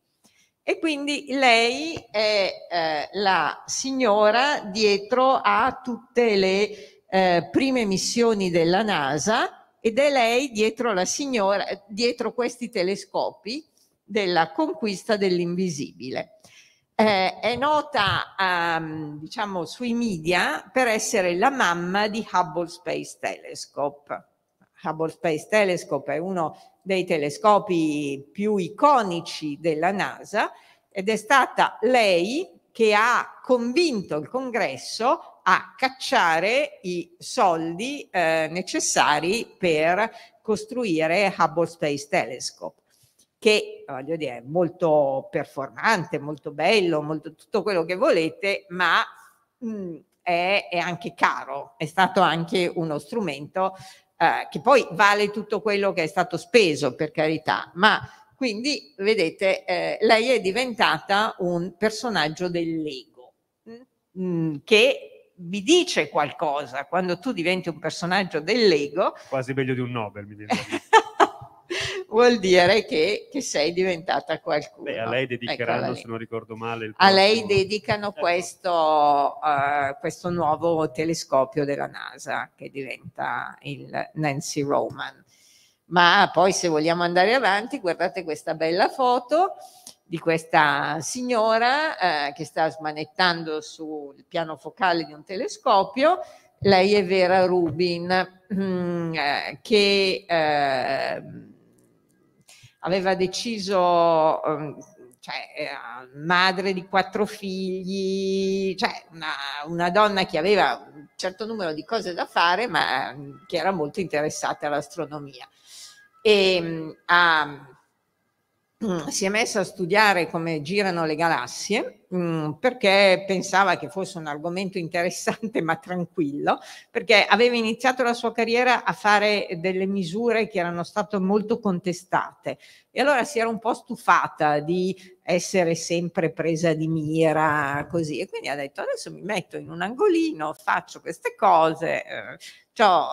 E quindi lei è eh, la signora dietro a tutte le eh, prime missioni della NASA ed è lei dietro, la signora, dietro questi telescopi della conquista dell'invisibile eh, è nota um, diciamo sui media per essere la mamma di Hubble Space Telescope. Hubble Space Telescope è uno dei telescopi più iconici della NASA ed è stata lei che ha convinto il congresso a cacciare i soldi eh, necessari per costruire Hubble Space Telescope che voglio dire è molto performante, molto bello, molto tutto quello che volete, ma mh, mm, è, è, anche caro, è stato anche uno strumento eh, che poi vale tutto quello che è stato speso, per carità, ma quindi vedete, eh, lei è diventata un personaggio dell'ego mm, mm, che vi dice qualcosa quando tu diventi un personaggio dell'ego. Quasi meglio di un Nobel, mi viene vuol dire che, che sei diventata qualcuno. Beh, a lei dedicheranno, ecco, se non ricordo male, il prossimo. a lei dedicano ecco. questo, uh, questo nuovo telescopio della NASA che diventa il Nancy Roman. Ma poi se vogliamo andare avanti, guardate questa bella foto di questa signora eh, che sta smanettando sul piano focale di un telescopio. Lei è Vera Rubin, mm, che eh, aveva deciso, ehm, cioè, eh, madre di quattro figli, cioè una, una, donna che aveva un certo numero di cose da fare, ma mm, che era molto interessata all'astronomia. E ehm, ha Mm. si è messa a studiare come girano le galassie mm, perché pensava che fosse un argomento interessante ma tranquillo, perché aveva iniziato la sua carriera a fare delle misure che erano state molto contestate e allora si era un po' stufata di essere sempre presa di mira così e quindi ha detto adesso mi metto in un angolino, faccio queste cose, eh, ciò,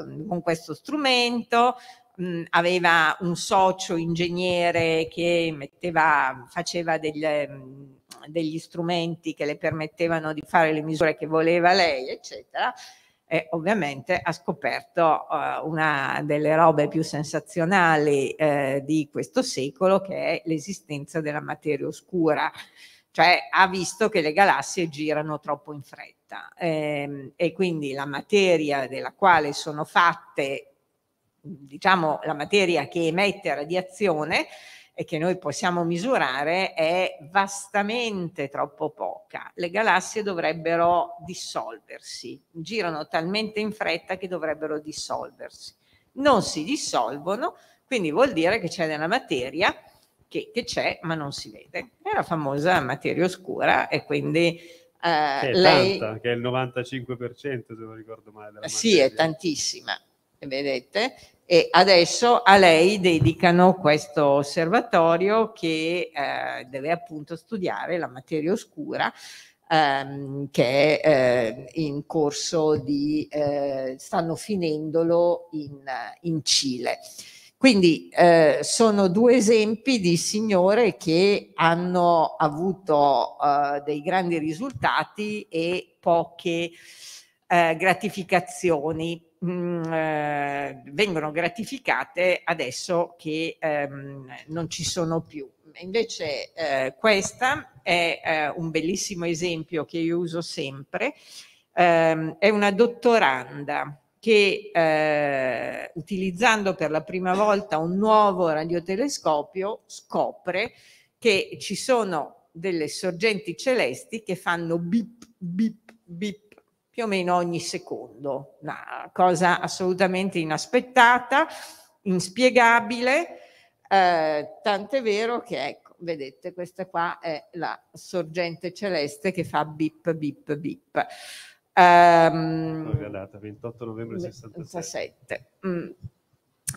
eh, con questo strumento, mh, mhmm, aveva un socio ingegnere che metteva, faceva degli, mhmm, degli strumenti che le permettevano di fare le misure che voleva lei, eccetera. E ovviamente ha scoperto uh, una delle robe più sensazionali eh, di questo secolo che è l'esistenza della materia oscura, cioè ha visto che le galassie girano troppo in fretta eh, e quindi la materia della quale sono fatte diciamo, la materia che emette radiazione e che noi possiamo misurare è vastamente troppo poca. Le galassie dovrebbero dissolversi, girano talmente in fretta che dovrebbero dissolversi. Non si dissolvono, quindi vuol dire che c'è della materia che, che c'è ma non si vede. È la famosa materia oscura e quindi eh, che è lei... tanta, che è il 95% se non ricordo male. Sì, materia. è tantissima, vedete? E adesso a lei dedicano questo osservatorio che eh, deve appunto studiare la materia oscura ehm, che è eh, in corso di, eh, stanno finendolo in, in Cile. Quindi eh, sono due esempi di signore che hanno avuto eh, dei grandi risultati e poche eh, gratificazioni mm, eh, vengono gratificate adesso che ehm, non ci sono più. Invece eh, questa è eh, un bellissimo esempio che io uso sempre, ehm, è una dottoranda che eh, utilizzando per la prima volta un nuovo radiotelescopio scopre che ci sono delle sorgenti celesti che fanno bip bip bip più o meno ogni secondo, una cosa assolutamente inaspettata, inspiegabile, eh, tant'è vero che ecco, vedete, questa qua è la sorgente celeste che fa bip bip bip. Um, data 28 novembre 67. 67. Mm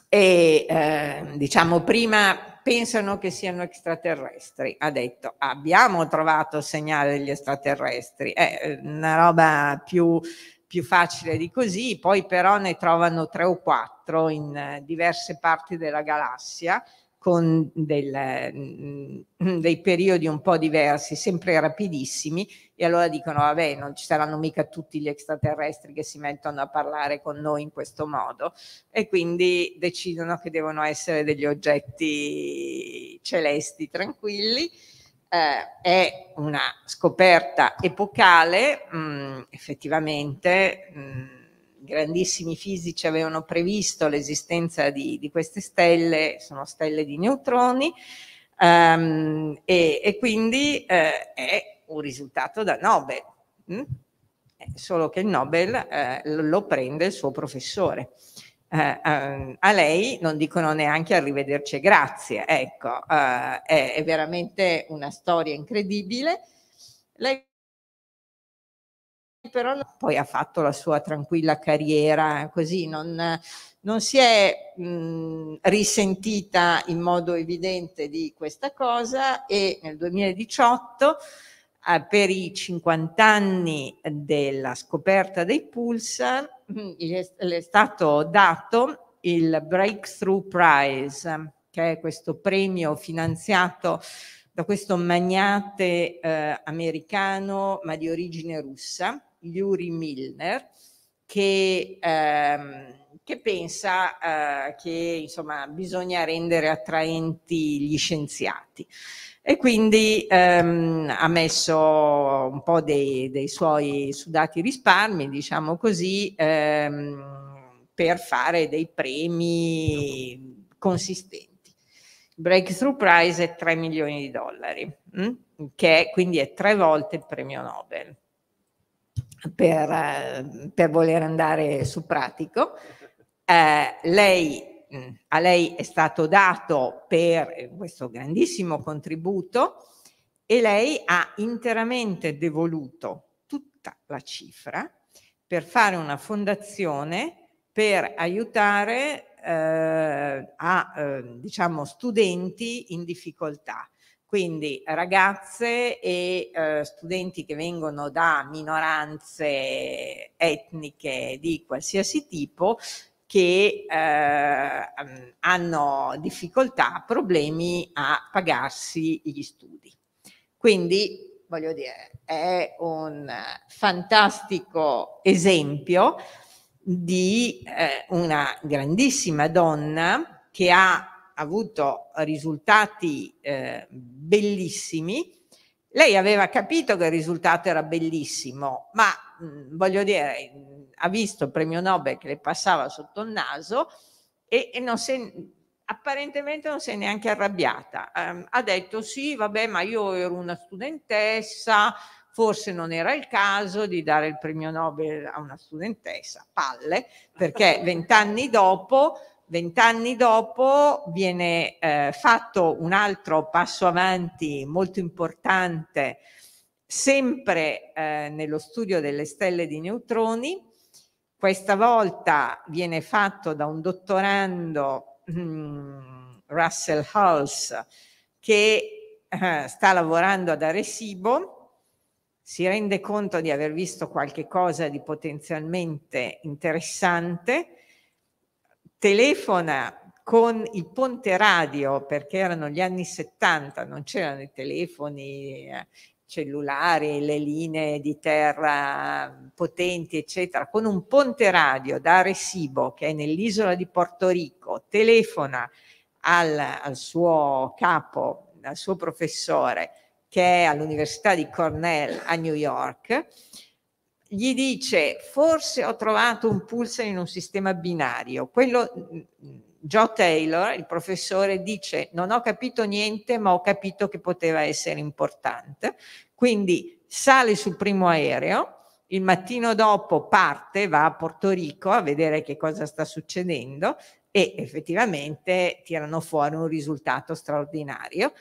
e eh, diciamo prima pensano che siano extraterrestri, ha detto abbiamo trovato segnale degli extraterrestri, è ehm, una roba più, più facile di così, poi però ne trovano tre o quattro in eh, diverse parti della galassia con del, mm, mm, dei periodi un po' diversi, sempre rapidissimi, e allora dicono, vabbè, non ci saranno mica tutti gli extraterrestri che si mettono a parlare con noi in questo modo, e quindi decidono che devono essere degli oggetti celesti tranquilli. Eh, è una scoperta epocale, mh, mm, effettivamente. Mh, grandissimi fisici avevano previsto l'esistenza di, di queste stelle, sono stelle di neutroni, um, e, e, quindi eh, è un risultato da Nobel. Hm? Eh, solo che il Nobel eh, lo prende il suo professore. Eh, eh, a lei non dicono neanche arrivederci grazie, ecco, eh, è, è, veramente una storia incredibile. Lei però poi ha fatto la sua tranquilla carriera così, non, non si è mh, mhmm, risentita in modo evidente di questa cosa e nel 2018 eh, per i 50 anni della scoperta dei pulsar mhmm, le è stato dato il Breakthrough Prize, che è questo premio finanziato da questo magnate eh, americano ma di origine russa, Yuri Milner, che, ehm, che pensa eh, che insomma, bisogna rendere attraenti gli scienziati e quindi ehm, ha messo un po' dei, dei, suoi sudati risparmi, diciamo così, ehm, per fare dei premi consistenti. Il breakthrough prize è 3 milioni di dollari, mh? Mm? che quindi è tre volte il premio Nobel per, eh, per voler andare su pratico. Eh, lei, a lei è stato dato per questo grandissimo contributo e lei ha interamente devoluto tutta la cifra per fare una fondazione per aiutare eh, a eh, diciamo, studenti in difficoltà quindi ragazze e eh, studenti che vengono da minoranze etniche di qualsiasi tipo che eh, mm, hanno difficoltà, problemi a pagarsi gli studi. Quindi, voglio dire, è un fantastico esempio di eh, una grandissima donna che ha avuto risultati eh, bellissimi. Lei aveva capito che il risultato era bellissimo, ma mh, mm, voglio dire, mh, mm, ha visto il premio Nobel che le passava sotto il naso e, e non se, apparentemente non si è neanche arrabbiata. Eh, ha detto sì, vabbè, ma io ero una studentessa, forse non era il caso di dare il premio Nobel a una studentessa, palle, perché vent'anni dopo Vent'anni dopo viene eh, fatto un altro passo avanti molto importante, sempre eh, nello studio delle stelle di neutroni. Questa volta viene fatto da un dottorando, mm, Russell Hulse, che eh, sta lavorando ad Arecibo si rende conto di aver visto qualche cosa di potenzialmente interessante telefona con il ponte radio, perché erano gli anni 70, non c'erano i telefoni eh, cellulari, le linee di terra mm, potenti, eccetera, con un ponte radio da Arecibo, che è nell'isola di Porto Rico, telefona al, al suo capo, al suo professore, che è all'Università di Cornell a New York, gli dice forse ho trovato un pulsar in un sistema binario. Quello mm, mm, Joe Taylor, il professore, dice non ho capito niente ma ho capito che poteva essere importante. Quindi sale sul primo aereo, il mattino dopo parte, va a Porto Rico a vedere che cosa sta succedendo e effettivamente tirano fuori un risultato straordinario.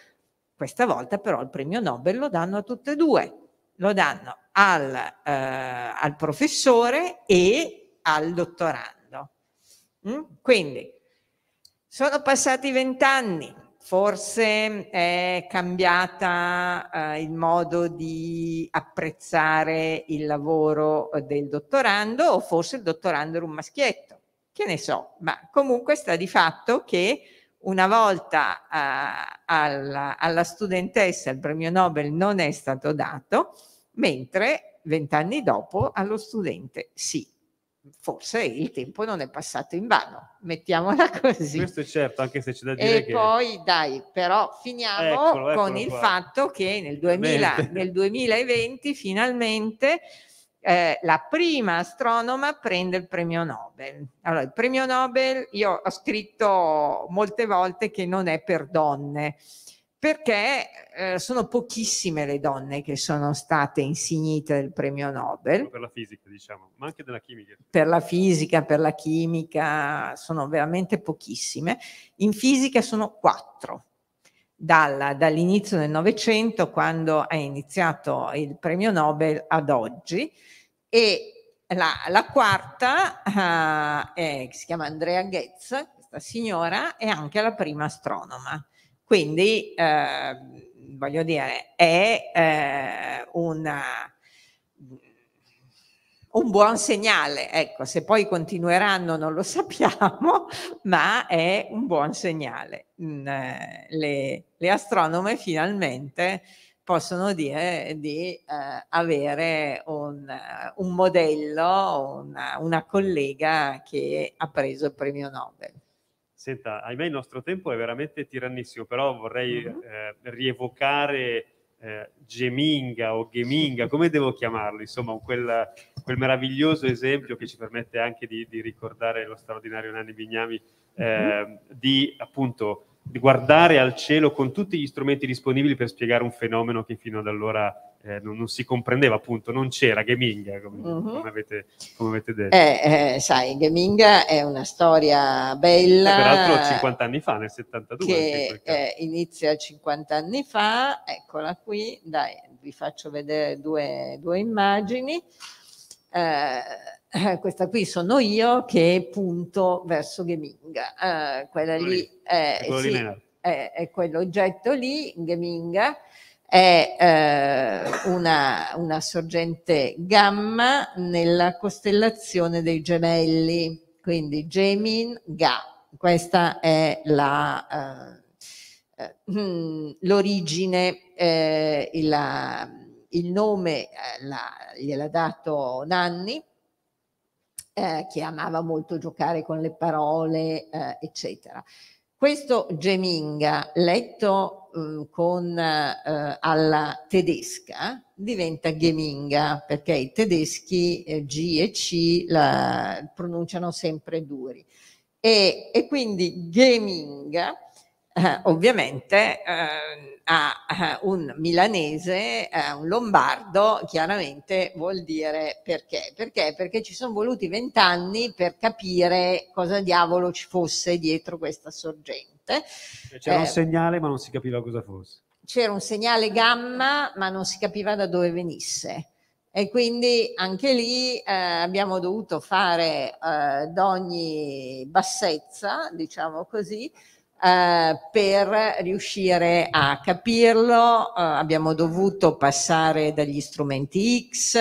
Questa volta però il premio Nobel lo danno a tutte e due lo danno al, eh, al professore e al dottorando. Mm? Quindi sono passati vent'anni, forse è cambiata eh, il modo di apprezzare il lavoro del dottorando o forse il dottorando era un maschietto, che ne so, ma comunque sta di fatto che una volta eh, alla, alla studentessa il premio Nobel non è stato dato, mentre vent'anni dopo allo studente sì forse il tempo non è passato in vano, mettiamola così. Questo è certo, anche se c'è da dire. E che... poi dai, però finiamo eccolo, eccolo con il fatto che nel, 2000, nel 2020 finalmente eh, la prima astronoma prende il premio Nobel. Allora, il premio Nobel io ho scritto molte volte che non è per donne, perché eh, sono pochissime le donne che sono state insignite del premio Nobel. Per la fisica, diciamo, ma anche della chimica. Per la fisica, per la chimica, sono veramente pochissime. In fisica sono quattro. Dalla, dall'inizio del Novecento, quando è iniziato il premio Nobel, ad oggi. E la, la quarta, eh, si chiama Andrea Goetz, questa signora, è anche la prima astronoma. Quindi, eh, voglio dire, è eh, una, un buon segnale. Ecco, se poi continueranno non lo sappiamo, ma è un buon segnale. Mm, eh, le, le astronome finalmente possono dire di eh, avere un, eh, un modello, una, una, collega che ha preso il premio Nobel. Senta, ahimè il nostro tempo è veramente tirannissimo, però vorrei mm-hmm. eh, rievocare eh, Geminga o Geminga, come devo chiamarlo, insomma, quel, quel, meraviglioso esempio che ci permette anche di, di ricordare lo straordinario Nanni Bignami, mm-hmm. di appunto di guardare al cielo con tutti gli strumenti disponibili per spiegare un fenomeno che fino ad allora eh, non, non, si comprendeva, appunto, non c'era Geminga, come, uh-huh. come, avete, come avete, detto. Eh, eh, sai, Geminga è una storia bella. Eh, peraltro 50 anni fa, nel 72. Che in eh, inizia 50 anni fa, eccola qui, dai, vi faccio vedere due, due immagini. Eh, eh, questa qui sono io che punto verso Geminga, eh, quella quello lì, è, quello sì, lì è, è quell'oggetto lì, Geminga, è eh, una, una, sorgente gamma nella costellazione dei gemelli, quindi Gemin Ga. Questa è eh, eh, mm, l'origine, eh, eh, il, il, nome eh, gliel'ha dato Nanni eh, che amava molto giocare con le parole, eh, eccetera. Questo Geminga, letto mh, mm, con, eh, alla tedesca, diventa Geminga, perché i tedeschi eh, G e C la pronunciano sempre duri. E, e quindi Geminga eh, ovviamente eh, a eh, un milanese, a eh, un lombardo, chiaramente vuol dire perché. Perché? Perché ci sono voluti vent'anni per capire cosa diavolo ci fosse dietro questa sorgente. Cioè, c'era eh, un segnale ma non si capiva cosa fosse. C'era un segnale gamma ma non si capiva da dove venisse. E quindi anche lì eh, abbiamo dovuto fare eh, d'ogni bassezza, diciamo così, eh, per riuscire a capirlo eh, abbiamo dovuto passare dagli strumenti X,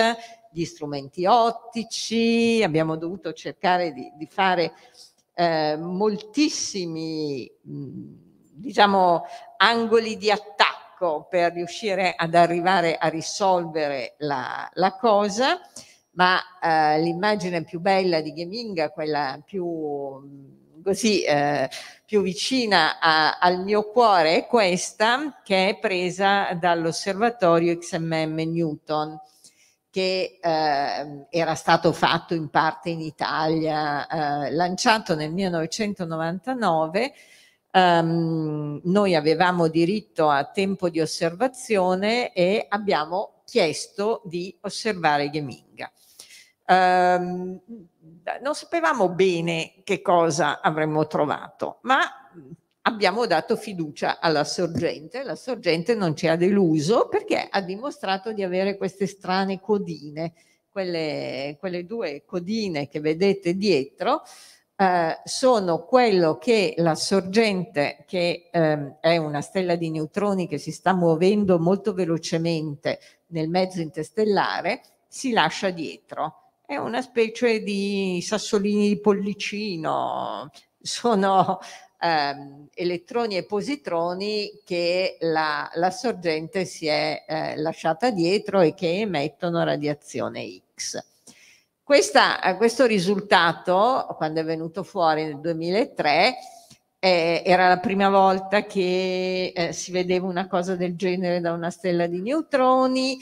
gli strumenti ottici, abbiamo dovuto cercare di, di fare eh, moltissimi mh, mm, diciamo, angoli di attacco per riuscire ad arrivare a risolvere la, la cosa, ma eh, l'immagine più bella di Gaminga, quella più mm, così eh, più vicina a, al mio cuore è questa che è presa dall'osservatorio XMM Newton che eh, era stato fatto in parte in Italia, eh, lanciato nel 1999. Um, ehm, noi avevamo diritto a tempo di osservazione e abbiamo chiesto di osservare Geminga. Um, non sapevamo bene che cosa avremmo trovato, ma mm, abbiamo dato fiducia alla sorgente, la sorgente non ci ha deluso perché ha dimostrato di avere queste strane codine, quelle, quelle due codine che vedete dietro. Eh, sono quello che la sorgente, che eh, è una stella di neutroni che si sta muovendo molto velocemente nel mezzo interstellare, si lascia dietro è una specie di sassolini di pollicino, sono ehm, elettroni e positroni che la, la sorgente si è eh, lasciata dietro e che emettono radiazione X. Questa, questo risultato, quando è venuto fuori nel 2003, eh, era la prima volta che eh, si vedeva una cosa del genere da una stella di neutroni,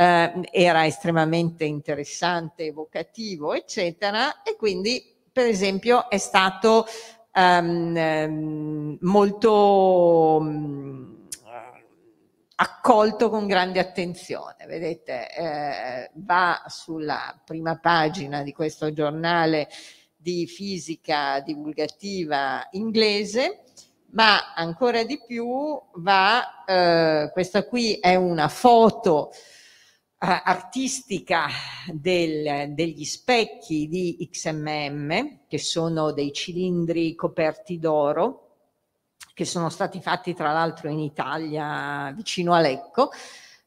eh, era estremamente interessante, evocativo, eccetera, e quindi per esempio è stato ehm, ehm molto mm, accolto con grande attenzione. Vedete, eh, va sulla prima pagina di questo giornale di fisica divulgativa inglese, ma ancora di più va, eh, questa qui è una foto eh, artistica del, degli specchi di XMM, che sono dei cilindri coperti d'oro, che sono stati fatti tra l'altro in Italia vicino a Lecco,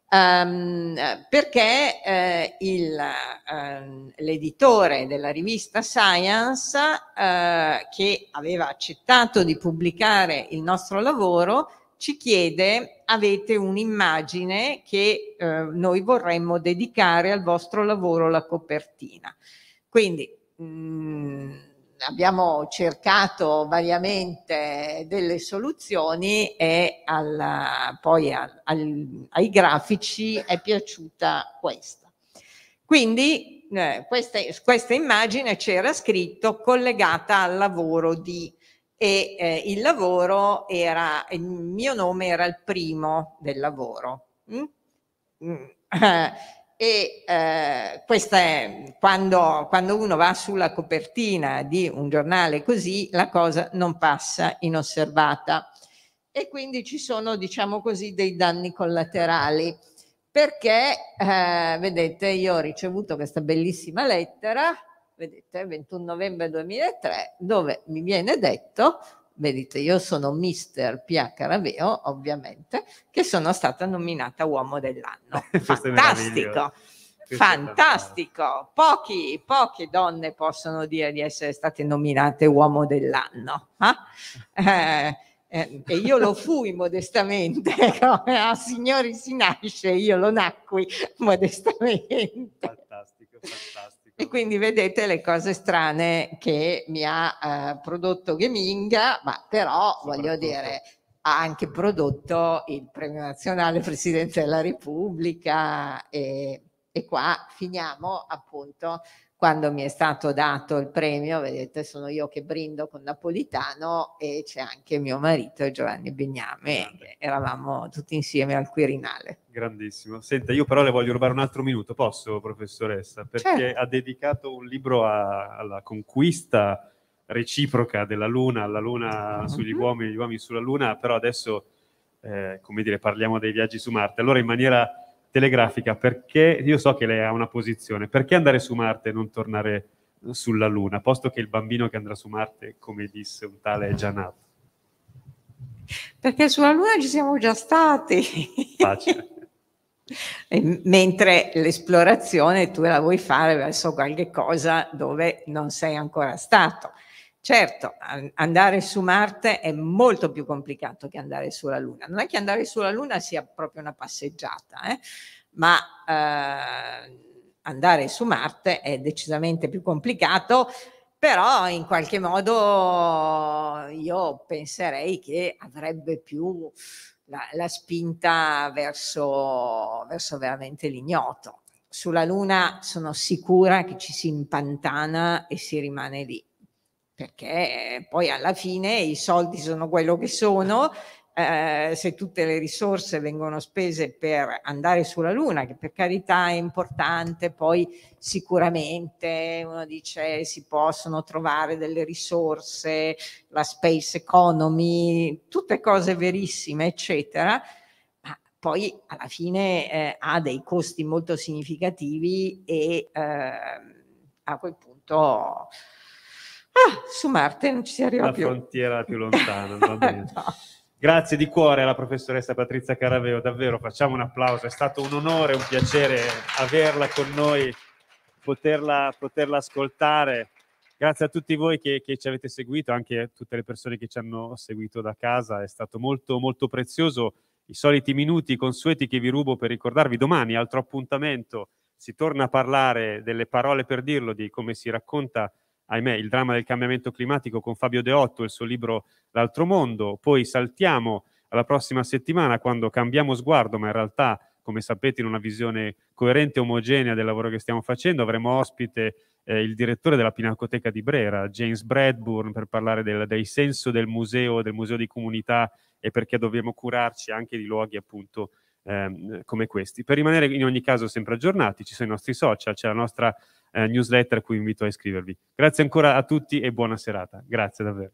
ehm, perché eh, ehm, l'editore ehm, della rivista Science, eh, che aveva accettato di pubblicare il nostro lavoro, ci chiede avete un'immagine che eh, noi vorremmo dedicare al vostro lavoro la copertina. Quindi mh, mm, abbiamo cercato variamente delle soluzioni e alla, poi al, al, ai grafici è piaciuta questa. Quindi eh, questa, questa immagine c'era scritto collegata al lavoro di e eh, il lavoro era, il mio nome era il primo del lavoro. Mm? Mm. e eh, questa è quando, quando, uno va sulla copertina di un giornale così la cosa non passa inosservata e quindi ci sono diciamo così dei danni collaterali perché eh, vedete io ho ricevuto questa bellissima lettera vedete, 21 novembre 2003, dove mi viene detto vedete, io sono Mister Pia Caraveo, ovviamente, che sono stata nominata uomo dell'anno. Fantastico! Fantastico, pochi, poche donne possono dire di essere state nominate uomo dell'anno. Eh? Eh, eh, e io lo fui modestamente, a signori si nasce, io lo nacqui modestamente. Fantastico, fantastico. E quindi vedete le cose strane che mi ha eh, prodotto Geminga, ma però voglio dire ha anche prodotto il premio nazionale Presidente della Repubblica e, e qua finiamo appunto quando mi è stato dato il premio, vedete, sono io che brindo con Napolitano e c'è anche mio marito Giovanni Bigname, eravamo tutti insieme al Quirinale. Grandissimo. Senta, io però le voglio rubare un altro minuto, posso, professoressa? Perché certo. ha dedicato un libro a, alla conquista reciproca della Luna, alla Luna mm-hmm. sugli ah. uomini, gli uomini sulla Luna, però adesso, eh, come dire, parliamo dei viaggi su Marte. Allora, in maniera telegrafica, perché io so che lei ha una posizione, perché andare su Marte e non tornare sulla Luna, posto che il bambino che andrà su Marte, come disse un tale, è già nato? Perché sulla Luna ci siamo già stati. Facile. Mentre l'esplorazione tu la vuoi fare verso qualche cosa dove non sei ancora stato. Certo, andare su Marte è molto più complicato che andare sulla Luna. Non è che andare sulla Luna sia proprio una passeggiata, eh? ma eh, andare su Marte è decisamente più complicato, però in qualche modo io penserei che avrebbe più la, la spinta verso, verso veramente l'ignoto. Sulla Luna sono sicura che ci si impantana e si rimane lì perché eh, poi alla fine i soldi sono quello che sono. Eh, se tutte le risorse vengono spese per andare sulla Luna, che per carità è importante, poi sicuramente uno dice si possono trovare delle risorse, la space economy, tutte cose verissime, eccetera, ma poi alla fine eh, ha dei costi molto significativi e eh, a quel punto Ah, su Marte non ci si arriva la più. La frontiera più lontana, no. Grazie di cuore alla professoressa Patrizia Caraveo, davvero facciamo un applauso, è stato un onore, un piacere averla con noi, poterla, poterla ascoltare. Grazie a tutti voi che, che, ci avete seguito, anche a tutte le persone che ci hanno seguito da casa, è stato molto molto prezioso. I soliti minuti consueti che vi rubo per ricordarvi domani, altro appuntamento, si torna a parlare delle parole per dirlo, di come si racconta ahimè, il dramma del cambiamento climatico con Fabio Deotto, il suo libro L'altro mondo, poi saltiamo alla prossima settimana quando cambiamo sguardo, ma in realtà, come sapete, in una visione coerente e omogenea del lavoro che stiamo facendo, avremo ospite eh, il direttore della Pinacoteca di Brera, James Bradburn, per parlare del, del senso del museo, del museo di comunità e perché dobbiamo curarci anche di luoghi appunto ehm, come questi. Per rimanere in ogni caso sempre aggiornati ci sono i nostri social, c'è la nostra eh, newsletter a cui invito a iscrivervi. Grazie ancora a tutti e buona serata. Grazie davvero.